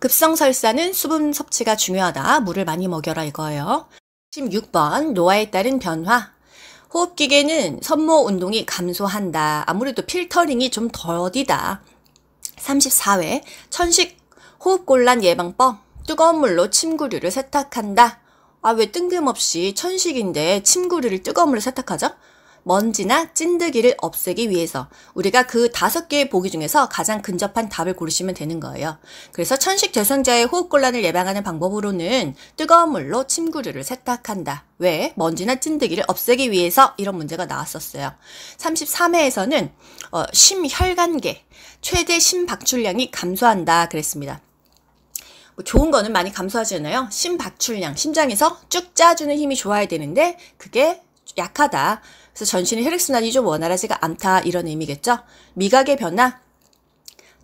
급성설사는 수분 섭취가 중요하다. 물을 많이 먹여라 이거예요. 16번 노화에 따른 변화. 호흡기계는 섬모 운동이 감소한다. 아무래도 필터링이 좀 더디다. 34회 천식 호흡곤란 예방법 뜨거운 물로 침구류를 세탁한다. 아, 왜 뜬금없이 천식인데 침구류를 뜨거운 물에 세탁하죠? 먼지나 찐득이를 없애기 위해서 우리가 그 다섯 개의 보기 중에서 가장 근접한 답을 고르시면 되는 거예요. 그래서 천식 대상자의 호흡곤란을 예방하는 방법으로는 뜨거운 물로 침구류를 세탁한다. 왜? 먼지나 찐득이를 없애기 위해서 이런 문제가 나왔었어요. 33회에서는 어, 심혈관계, 최대 심박출량이 감소한다 그랬습니다. 뭐 좋은 거는 많이 감소하잖아요. 심박출량, 심장에서 쭉 짜주는 힘이 좋아야 되는데 그게 약하다. 그래서 전신의 혈액순환이 좀 원활하지가 않다 이런 의미겠죠. 미각의 변화,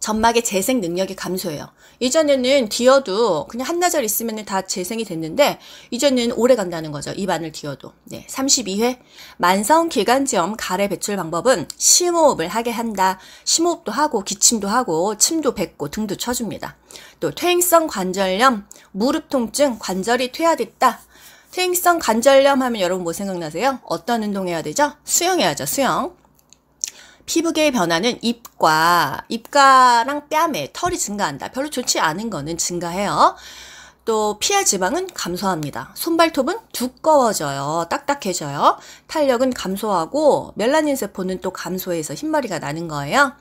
점막의 재생 능력이 감소해요. 이전에는 디어도 그냥 한나절 있으면 다 재생이 됐는데 이제는 오래 간다는 거죠. 입안을 디어도. 네, 32회 만성 기관지염 가래 배출 방법은 심호흡을 하게 한다. 심호흡도 하고 기침도 하고 침도 뱉고 등도 쳐줍니다. 또 퇴행성 관절염, 무릎 통증, 관절이 퇴화됐다. 퇴행성 관절염 하면 여러분 뭐 생각나세요? 어떤 운동해야 되죠? 수영해야죠, 수영. 피부계의 변화는 입과, 입가랑 뺨에 털이 증가한다. 별로 좋지 않은 거는 증가해요. 또 피하 지방은 감소합니다. 손발톱은 두꺼워져요. 딱딱해져요. 탄력은 감소하고 멜라닌 세포는 또 감소해서 흰머리가 나는 거예요.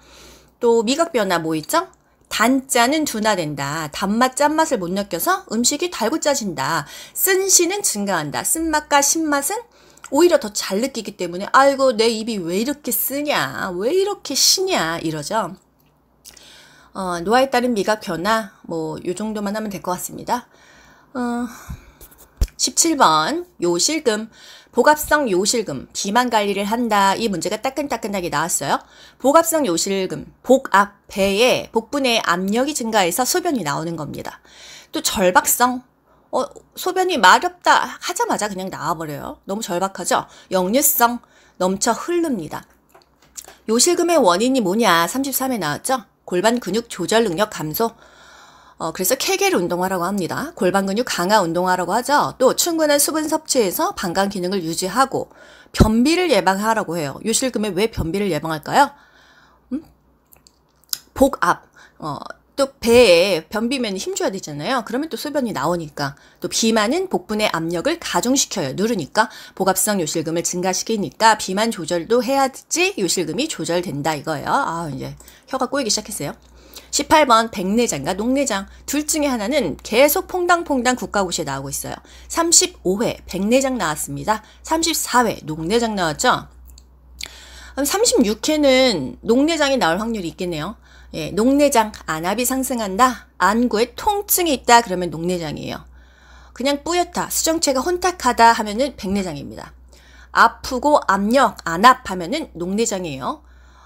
또 미각 변화 뭐 있죠? 단짠는 둔화된다. 단맛, 짠맛을 못 느껴서 음식이 달고 짜진다. 쓴시는 증가한다. 쓴맛과 신맛은 오히려 더 잘 느끼기 때문에 아이고 내 입이 왜 이렇게 쓰냐 왜 이렇게 시냐 이러죠. 어, 노화에 따른 미각 변화 뭐 요 정도만 하면 될 것 같습니다. 어, 17번 요실금 복합성 요실금 비만 관리를 한다 이 문제가 따끈따끈하게 나왔어요. 복합성 요실금 복 앞 배에 복분의 압력이 증가해서 소변이 나오는 겁니다. 또 절박성 어, 소변이 마렵다 하자마자 그냥 나와버려요. 너무 절박하죠? 역류성 넘쳐 흐릅니다. 요실금의 원인이 뭐냐? 33에 나왔죠? 골반 근육 조절 능력 감소. 어, 그래서 케겔 운동화라고 합니다. 골반 근육 강화 운동화라고 하죠. 또 충분한 수분 섭취해서 방광 기능을 유지하고 변비를 예방하라고 해요. 요실금에 왜 변비를 예방할까요? 음? 복압. 어, 또 배에 변비면 힘줘야 되잖아요. 그러면 또 소변이 나오니까 또 비만은 복분의 압력을 가중시켜요. 누르니까 복합성 요실금을 증가시키니까 비만 조절도 해야지 요실금이 조절된다 이거예요. 아 이제 혀가 꼬이기 시작했어요. 18번 백내장과 녹내장 둘 중에 하나는 계속 퐁당퐁당 국가고시에 나오고 있어요. 35회 백내장 나왔습니다. 34회 녹내장 나왔죠? 36회는 녹내장이 나올 확률이 있겠네요. 예, 녹내장 안압이 상승한다. 안구에 통증이 있다. 그러면 녹내장이에요. 그냥 뿌옇다. 수정체가 혼탁하다 하면은 백내장입니다. 아프고 압력, 안압 하면은 녹내장이에요.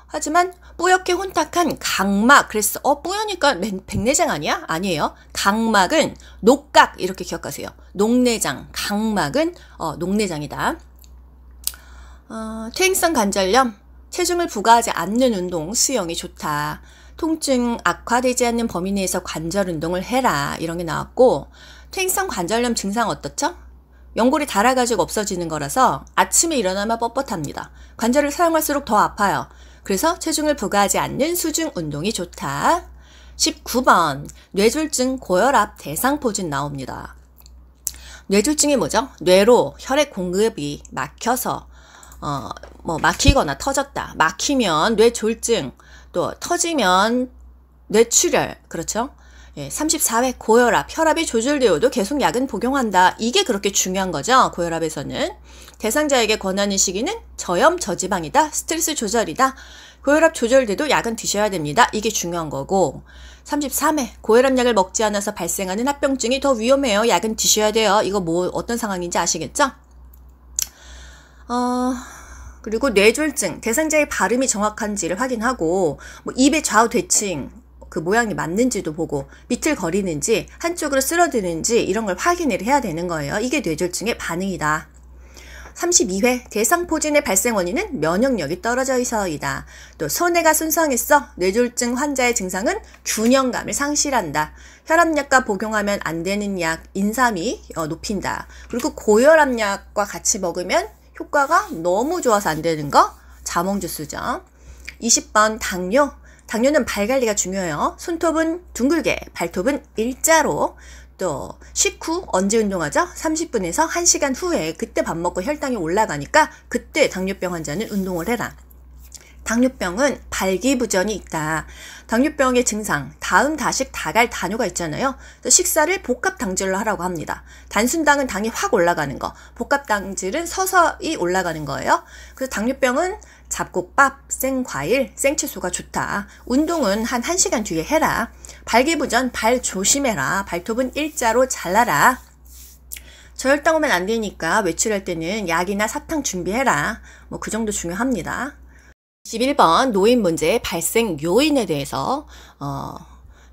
하지만 뿌옇게 혼탁한 각막 그래서 어 뿌여니까 백내장 아니야? 아니에요. 각막은 녹각 이렇게 기억하세요. 녹내장, 각막은 어, 녹내장이다. 어, 퇴행성 관절염, 체중을 부과하지 않는 운동, 수영이 좋다. 통증 악화되지 않는 범위 내에서 관절 운동을 해라 이런 게 나왔고 퇴행성 관절염 증상 어떻죠? 연골이 닳아가지고 없어지는 거라서 아침에 일어나면 뻣뻣합니다. 관절을 사용할수록 더 아파요. 그래서 체중을 부과하지 않는 수중 운동이 좋다. 19번 뇌졸중 고혈압 대상포진 나옵니다. 뇌졸중이 뭐죠? 뇌로 혈액 공급이 막혀서 어, 뭐 막히거나 터졌다. 막히면 뇌졸증또 터지면 뇌출혈, 그렇죠? 예, 34회 고혈압, 혈압이 조절되어도 계속 약은 복용한다. 이게 그렇게 중요한 거죠. 고혈압에서는. 대상자에게 권한이 시기는 저염, 저지방이다. 스트레스 조절이다. 고혈압 조절돼도 약은 드셔야 됩니다. 이게 중요한 거고. 33회 고혈압약을 먹지 않아서 발생하는 합병증이 더 위험해요. 약은 드셔야 돼요. 이거 뭐 어떤 상황인지 아시겠죠? 어, 그리고 뇌졸증, 대상자의 발음이 정확한지를 확인하고, 뭐 입의 좌우 대칭, 그 모양이 맞는지도 보고, 비틀거리는지, 한쪽으로 쓰러지는지, 이런 걸 확인을 해야 되는 거예요. 이게 뇌졸증의 반응이다. 32회 대상포진의 발생 원인은 면역력이 떨어져 있어이다. 또손해가 손상했어. 뇌졸중 환자의 증상은 균형감을 상실한다. 혈압약과 복용하면 안 되는 약 인삼이 어, 높인다. 그리고 고혈압약과 같이 먹으면 효과가 너무 좋아서 안 되는 거 자몽 주스죠. 20번 당뇨. 당뇨는 발 관리가 중요해요. 손톱은 둥글게, 발톱은 일자로. 또 식후 언제 운동하죠? 30분에서 1시간 후에 그때 밥 먹고 혈당이 올라가니까 그때 당뇨병 환자는 운동을 해라. 당뇨병은 발기부전이 있다. 당뇨병의 증상, 다음 다식 다갈 단뇨가 있잖아요. 식사를 복합 당질로 하라고 합니다. 단순당은 당이 확 올라가는 거, 복합 당질은 서서히 올라가는 거예요. 그래서 당뇨병은 잡곡밥, 생과일, 생채소가 좋다. 운동은 한 1시간 뒤에 해라. 발기부전 발 조심해라. 발톱은 일자로 잘라라. 저혈당 오면 안 되니까 외출할 때는 약이나 사탕 준비해라. 뭐 그 정도 중요합니다. 11번 노인 문제의 발생 요인에 대해서 어,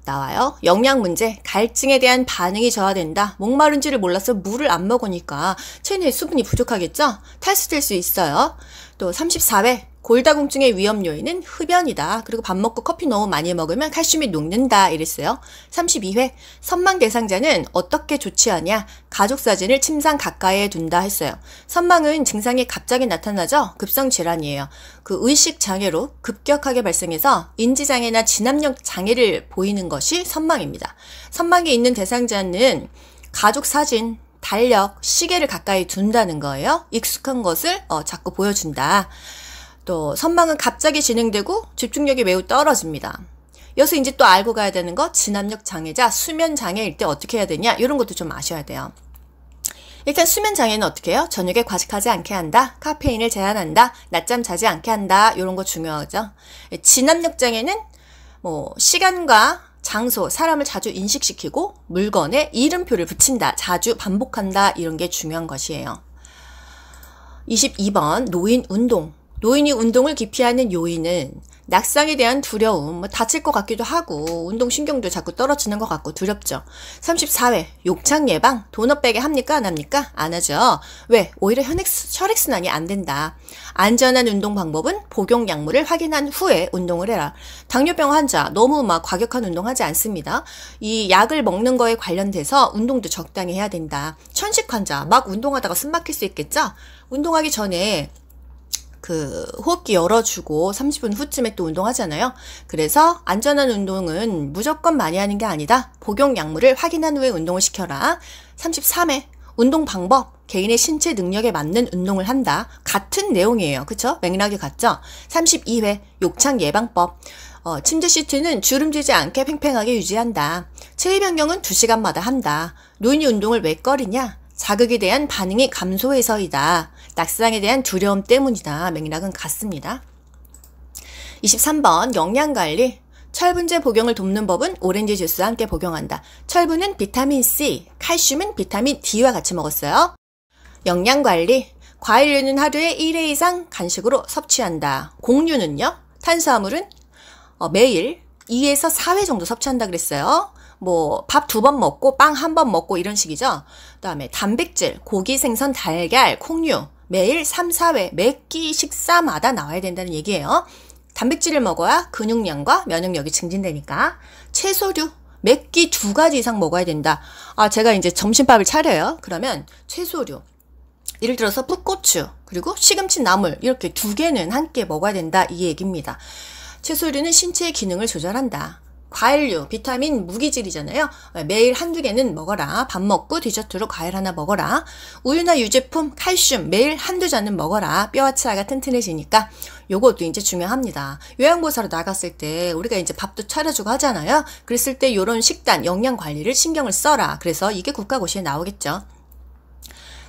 나와요. 영양 문제, 갈증에 대한 반응이 저하된다. 목마른지를 몰라서 물을 안 먹으니까 체내 수분이 부족하겠죠? 탈수될 수 있어요. 또 34회 골다공증의 위험 요인은 흡연이다. 그리고 밥 먹고 커피 너무 많이 먹으면 칼슘이 녹는다. 이랬어요. 32회 선망 대상자는 어떻게 조치하냐? 가족 사진을 침상 가까이에 둔다 했어요. 선망은 증상이 갑자기 나타나죠. 급성 질환이에요. 그 의식 장애로 급격하게 발생해서 인지 장애나 진압력 장애를 보이는 것이 선망입니다. 선망에 있는 대상자는 가족 사진, 달력, 시계를 가까이 둔다는 거예요. 익숙한 것을 어, 자꾸 보여준다. 또 선망은 갑자기 진행되고 집중력이 매우 떨어집니다. 여기서 이제 또 알고 가야 되는 거 진압력 장애자, 수면 장애일 때 어떻게 해야 되냐 이런 것도 좀 아셔야 돼요. 일단 수면 장애는 어떻게 해요? 저녁에 과식하지 않게 한다, 카페인을 제한한다, 낮잠 자지 않게 한다 이런 거 중요하죠. 진압력 장애는 뭐 시간과 장소, 사람을 자주 인식시키고 물건에 이름표를 붙인다, 자주 반복한다 이런 게 중요한 것이에요. 22번 노인 운동 노인이 운동을 기피하는 요인은 낙상에 대한 두려움, 뭐 다칠 것 같기도 하고 운동신경도 자꾸 떨어지는 것 같고 두렵죠. 34회 욕창 예방 돈업 빼게 합니까 안 합니까? 안 하죠. 왜? 오히려 혈액, 혈액순환이 안 된다. 안전한 운동 방법은 복용 약물을 확인한 후에 운동을 해라. 당뇨병 환자 너무 막 과격한 운동하지 않습니다. 이 약을 먹는 거에 관련돼서 운동도 적당히 해야 된다. 천식 환자 막 운동하다가 숨 막힐 수 있겠죠? 운동하기 전에 그 호흡기 열어주고 30분 후쯤에 또 운동하잖아요. 그래서 안전한 운동은 무조건 많이 하는 게 아니다. 복용 약물을 확인한 후에 운동을 시켜라. 33회 운동 방법 개인의 신체 능력에 맞는 운동을 한다. 같은 내용이에요. 그쵸? 맥락이 같죠? 32회 욕창 예방법. 어, 침대 시트는 주름지지 않게 팽팽하게 유지한다. 체위 변경은 2시간마다 한다. 노인이 운동을 왜 꺼리냐? 자극에 대한 반응이 감소해서이다. 낙상에 대한 두려움 때문이다. 맥락은 같습니다. 23번 영양관리 철분제 복용을 돕는 법은 오렌지 주스와 함께 복용한다. 철분은 비타민 C, 칼슘은 비타민 D와 같이 먹었어요. 영양관리 과일류는 하루에 1회 이상 간식으로 섭취한다. 곡류는요? 탄수화물은 어, 매일 2에서 4회 정도 섭취한다 그랬어요. 뭐 밥 두 번 먹고 빵 한 번 먹고 이런 식이죠. 그다음에 단백질, 고기, 생선, 달걀, 콩류 매일 3, 4회, 매끼 식사마다 나와야 된다는 얘기예요. 단백질을 먹어야 근육량과 면역력이 증진되니까. 채소류, 매끼 두 가지 이상 먹어야 된다. 아, 제가 이제 점심밥을 차려요. 그러면 채소류. 예를 들어서 풋고추, 그리고 시금치 나물, 이렇게 두 개는 함께 먹어야 된다. 이 얘기입니다. 채소류는 신체의 기능을 조절한다. 과일류, 비타민 무기질이잖아요. 네, 매일 한두 개는 먹어라. 밥 먹고 디저트로 과일 하나 먹어라. 우유나 유제품, 칼슘 매일 한두 잔은 먹어라. 뼈와 치아가 튼튼해지니까 요것도 이제 중요합니다. 요양보사로 나갔을 때 우리가 이제 밥도 차려주고 하잖아요. 그랬을 때 요런 식단, 영양 관리를 신경을 써라. 그래서 이게 국가고시에 나오겠죠.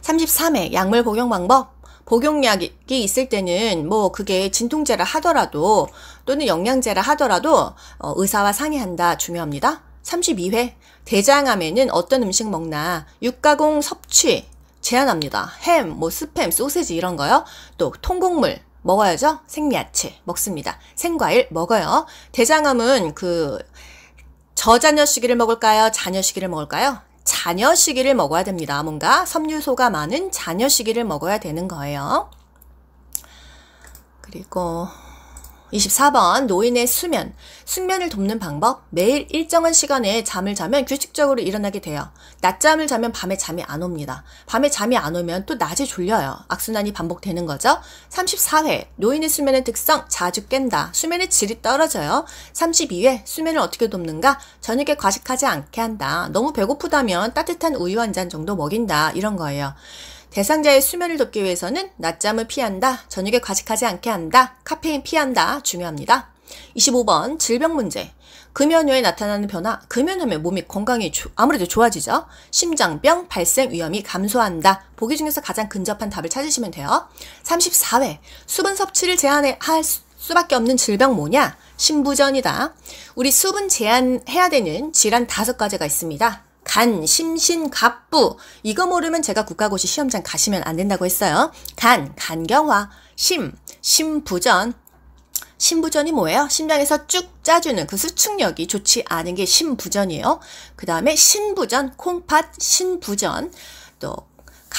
33회 약물 복용 방법 복용약이 있을 때는 뭐 그게 진통제라 하더라도 또는 영양제라 하더라도 어, 의사와 상의한다 중요합니다. 32회 대장암에는 어떤 음식 먹나 육가공 섭취 제한합니다. 햄, 뭐 스팸, 소세지 이런 거요. 또 통곡물 먹어야죠. 생야채 먹습니다. 생과일 먹어요. 대장암은 그 저자녀 시기를 먹을까요? 자녀 시기를 먹을까요? 자녀 시기를 먹어야 됩니다. 뭔가 섬유소가 많은 자녀 시기를 먹어야 되는 거예요. 그리고 24번 노인의 수면. 숙면을 돕는 방법. 매일 일정한 시간에 잠을 자면 규칙적으로 일어나게 돼요. 낮잠을 자면 밤에 잠이 안 옵니다. 밤에 잠이 안 오면 또 낮에 졸려요. 악순환이 반복되는 거죠. 34회 노인의 수면의 특성 자주 깬다. 수면의 질이 떨어져요. 32회 수면을 어떻게 돕는가? 저녁에 과식하지 않게 한다. 너무 배고프다면 따뜻한 우유 한 잔 정도 먹인다. 이런 거예요. 대상자의 수면을 돕기 위해서는 낮잠을 피한다, 저녁에 과식하지 않게 한다, 카페인 피한다 중요합니다. 25번 질병 문제. 금연후에 나타나는 변화, 금연하면 몸이 건강이 조, 아무래도 좋아지죠. 심장병 발생 위험이 감소한다. 보기 중에서 가장 근접한 답을 찾으시면 돼요. 34회 수분 섭취를 제한할 수밖에 없는 질병 뭐냐? 심부전이다 우리 수분 제한해야 되는 질환 다섯 가지가 있습니다. 간, 심신, 갑부. 이거 모르면 제가 국가고시 시험장 가시면 안 된다고 했어요. 간, 간경화. 심, 심부전. 심부전이 뭐예요? 심장에서 쭉 짜주는 그 수축력이 좋지 않은 게 심부전이에요. 그 다음에 신부전, 콩팥, 신부전. 또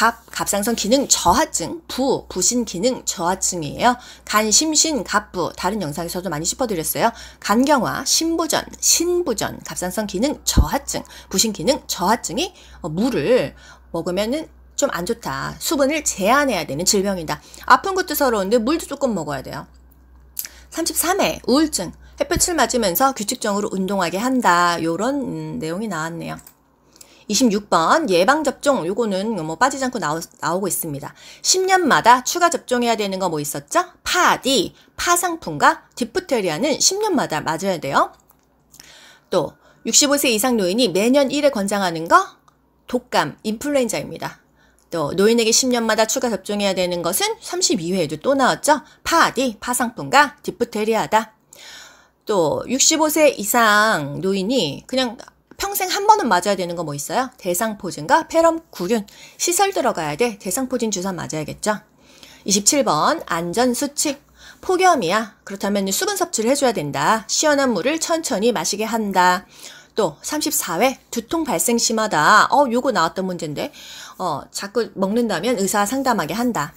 갑, 갑상선 기능 저하증, 부, 부신 기능 저하증이에요. 간, 심신, 갑부, 다른 영상에서도 많이 짚어드렸어요. 간경화, 신부전, 신부전, 갑상선 기능 저하증, 부신 기능 저하증이 어, 물을 먹으면은 좀 안 좋다. 수분을 제한해야 되는 질병이다. 아픈 것도 서러운데 물도 조금 먹어야 돼요. 33회 우울증, 햇볕을 맞으면서 규칙적으로 운동하게 한다. 요런 음, 내용이 나왔네요. 26번 예방접종 요거는 뭐 빠지지 않고 나오, 나오고 있습니다. 10년마다 추가 접종해야 되는 거 뭐 있었죠? 파디, 파상풍과 디프테리아는 10년마다 맞아야 돼요. 또 65세 이상 노인이 매년 1회 권장하는 거 독감, 인플루엔자입니다. 또 노인에게 10년마다 추가 접종해야 되는 것은 32회에도 또 나왔죠. 파디, 파상풍과 디프테리아다. 또 65세 이상 노인이 그냥 평생 한 번은 맞아야 되는 거 뭐 있어요? 대상포진과 폐렴구균. 시설 들어가야 돼. 대상포진 주사 맞아야겠죠? 27번 안전수칙. 폭염이야. 그렇다면 수분 섭취를 해줘야 된다. 시원한 물을 천천히 마시게 한다. 또 34회 두통 발생 심하다. 어, 요거 나왔던 문제인데. 어, 자꾸 먹는다면 의사 상담하게 한다.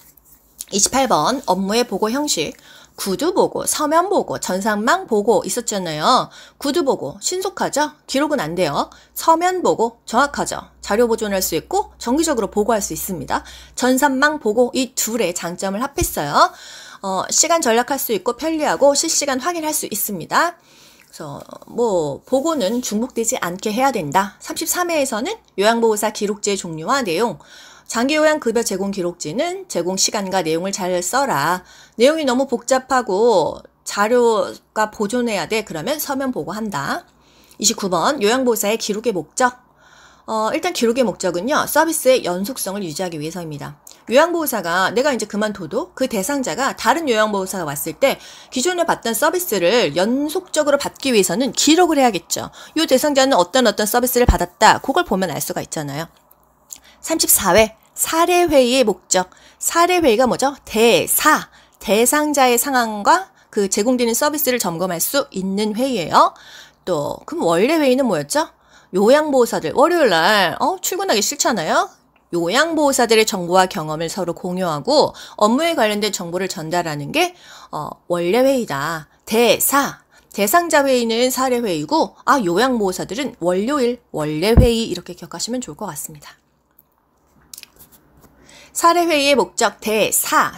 28번 업무의 보고 형식. 구두 보고, 서면 보고, 전산망 보고 있었잖아요. 구두 보고 신속하죠? 기록은 안 돼요. 서면 보고 정확하죠? 자료 보존할 수 있고 정기적으로 보고할 수 있습니다. 전산망 보고 이 둘의 장점을 합했어요. 어, 시간 전략할 수 있고 편리하고 실시간 확인할 수 있습니다. 그래서 뭐 보고는 중복되지 않게 해야 된다. 33회에서는 요양보호사 기록제 종류와 내용, 장기요양 급여 제공 기록지는 제공 시간과 내용을 잘 써라. 내용이 너무 복잡하고 자료가 보존해야 돼. 그러면 서면 보고한다. 29번 요양보사의 호 기록의 목적. 어, 일단 기록의 목적은요, 서비스의 연속성을 유지하기 위해서입니다. 요양보호사가 내가 이제 그만둬도 그 대상자가 다른 요양보호사가 왔을 때 기존에 받던 서비스를 연속적으로 받기 위해서는 기록을 해야겠죠. 요 대상자는 어떤 어떤 서비스를 받았다. 그걸 보면 알 수가 있잖아요. 34회 사례회의의 목적. 사례회의가 뭐죠? 대사. 대상자의 상황과 그 제공되는 서비스를 점검할 수 있는 회의예요. 또 그럼 원래 회의는 뭐였죠? 요양보호사들 월요일 날 어, 출근하기 싫잖아요. 요양보호사들의 정보와 경험을 서로 공유하고 업무에 관련된 정보를 전달하는 게 어, 원래 회의다. 대사 대상자 회의는 사례 회의고 아 요양보호사들은 월요일 원래 회의 이렇게 기억하시면 좋을 것 같습니다. 사례회의의 목적 대사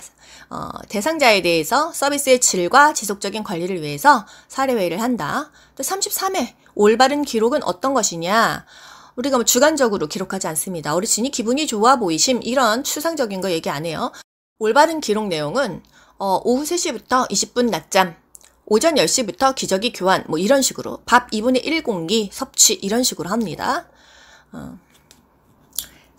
어, 대상자에 대해서 서비스의 질과 지속적인 관리를 위해서 사례회의를 한다. 또 33회 올바른 기록은 어떤 것이냐? 우리가 뭐 주관적으로 기록하지 않습니다. 어르신이 기분이 좋아 보이심 이런 추상적인 거 얘기 안 해요. 올바른 기록 내용은 어, 오후 3시부터 20분 낮잠, 오전 10시부터 기저귀 교환 뭐 이런 식으로 밥 2분의 1 공기 섭취 이런 식으로 합니다. 어.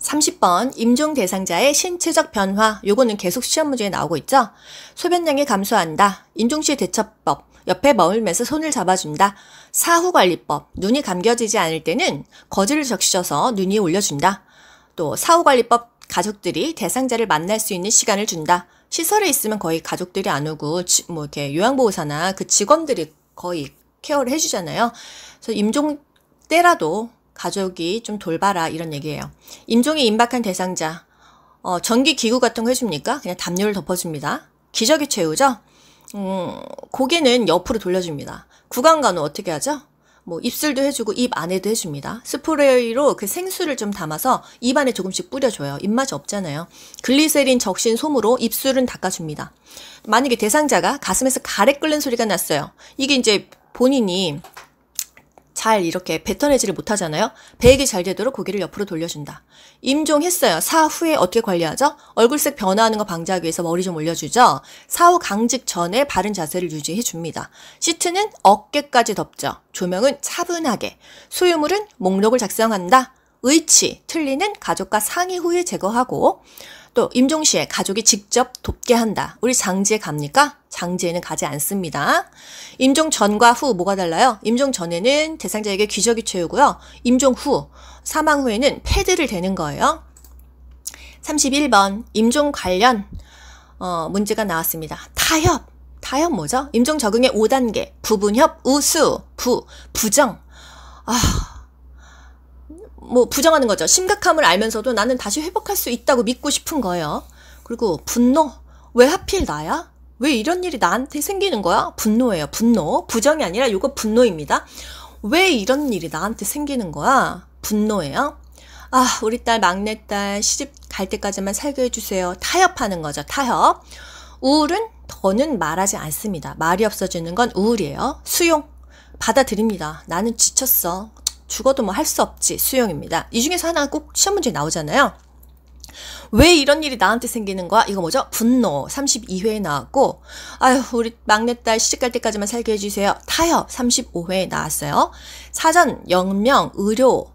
30번 임종 대상자의 신체적 변화 요거는 계속 시험 문제에 나오고 있죠. 소변량이 감소한다. 임종시 대처법 옆에 머물면서 손을 잡아준다. 사후관리법 눈이 감겨지지 않을 때는 거즈를 적셔서 눈이 올려준다. 또 사후관리법 가족들이 대상자를 만날 수 있는 시간을 준다. 시설에 있으면 거의 가족들이 안 오고 뭐 이렇게 요양보호사나 그 직원들이 거의 케어를 해주잖아요. 그래서 임종 때라도 가족이 좀 돌봐라 이런 얘기예요. 임종이 임박한 대상자 어, 전기 기구 같은 거 해줍니까? 그냥 담요를 덮어줍니다. 기저귀 채우죠. 음, 고개는 옆으로 돌려줍니다. 구강 간호 어떻게 하죠? 뭐 입술도 해주고 입 안에도 해줍니다. 스프레이로 그 생수를 좀 담아서 입 안에 조금씩 뿌려줘요. 입맛이 없잖아요. 글리세린 적신 솜으로 입술은 닦아줍니다. 만약에 대상자가 가슴에서 가래 끓는 소리가 났어요. 이게 이제 본인이 잘 이렇게 뱉어내지를 못하잖아요. 배액이 잘 되도록 고개를 옆으로 돌려준다. 임종했어요. 사후에 어떻게 관리하죠? 얼굴색 변화하는 거 방지하기 위해서 머리 좀 올려주죠. 사후 강직 전에 바른 자세를 유지해 줍니다. 시트는 어깨까지 덮죠. 조명은 차분하게. 소유물은 목록을 작성한다. 의치, 틀리는 가족과 상의 후에 제거하고 또 임종 시에 가족이 직접 돕게 한다. 우리 장지에 갑니까? 장지에는 가지 않습니다. 임종 전과 후 뭐가 달라요? 임종 전에는 대상자에게 귀저이 채우고요. 임종 후, 사망 후에는 패드를 대는 거예요. 31번 임종 관련 어, 문제가 나왔습니다. 타협, 타협 뭐죠? 임종 적응의 5단계, 부분협, 우수, 부, 부정. 아, 뭐 부정하는 거죠. 심각함을 알면서도 나는 다시 회복할 수 있다고 믿고 싶은 거예요. 그리고 분노. 왜 하필 나야? 왜 이런 일이 나한테 생기는 거야? 분노예요. 분노. 부정이 아니라 이거 분노입니다. 왜 이런 일이 나한테 생기는 거야? 분노예요. 아, 우리 딸 막내딸 시집 갈 때까지만 살게 해주세요. 타협하는 거죠. 타협. 우울은 더는 말하지 않습니다. 말이 없어지는 건 우울이에요. 수용. 받아들입니다. 나는 지쳤어. 죽어도 뭐 할 수 없지 수용입니다. 이 중에서 하나 꼭 시험 문제 나오잖아요. 왜 이런 일이 나한테 생기는 거야? 이거 뭐죠? 분노 32회에 나왔고 아유 우리 막내딸 시집갈 때까지만 살게 해주세요. 타협 35회에 나왔어요. 사전 영명 의료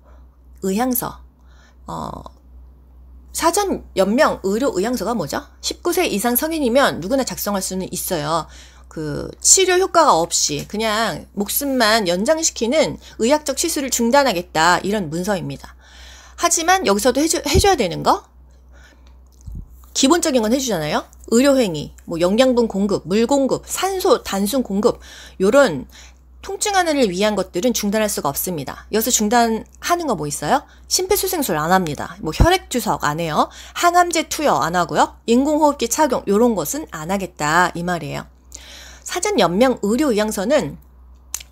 의향서 어 사전 연명 의료 의향서가 뭐죠? 19세 이상 성인이면 누구나 작성할 수는 있어요. 그 치료 효과가 없이 그냥 목숨만 연장시키는 의학적 시술을 중단하겠다 이런 문서입니다. 하지만 여기서도 해줘 해줘야 되는 거 기본적인 건 해주잖아요. 의료행위, 뭐 영양분 공급, 물 공급, 산소 단순 공급 요런 통증 하나를 위한 것들은 중단할 수가 없습니다. 여기서 중단하는 거 뭐 있어요? 심폐소생술 안 합니다. 뭐 혈액 주석 안 해요. 항암제 투여 안 하고요. 인공호흡기 착용 요런 것은 안 하겠다 이 말이에요. 사전연명 의료의향서는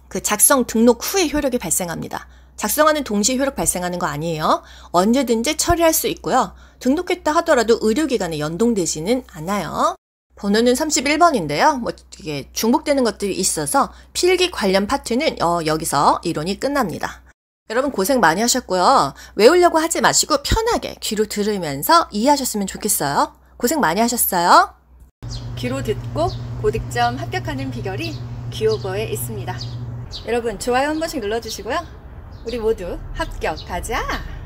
그 작성 등록 후에 효력이 발생합니다. 작성하는 동시에 효력 발생하는 거 아니에요. 언제든지 처리할 수 있고요. 등록했다 하더라도 의료기관에 연동되지는 않아요. 번호는 31번인데요. 뭐 이게 중복되는 것들이 있어서 필기 관련 파트는 어, 여기서 이론이 끝납니다. 여러분 고생 많이 하셨고요. 외우려고 하지 마시고 편하게 귀로 들으면서 이해하셨으면 좋겠어요. 고생 많이 하셨어요. 귀로 듣고 고득점 합격하는 비결이 귀오버에 있습니다. 여러분 좋아요 한 번씩 눌러주시고요. 우리 모두 합격 가자!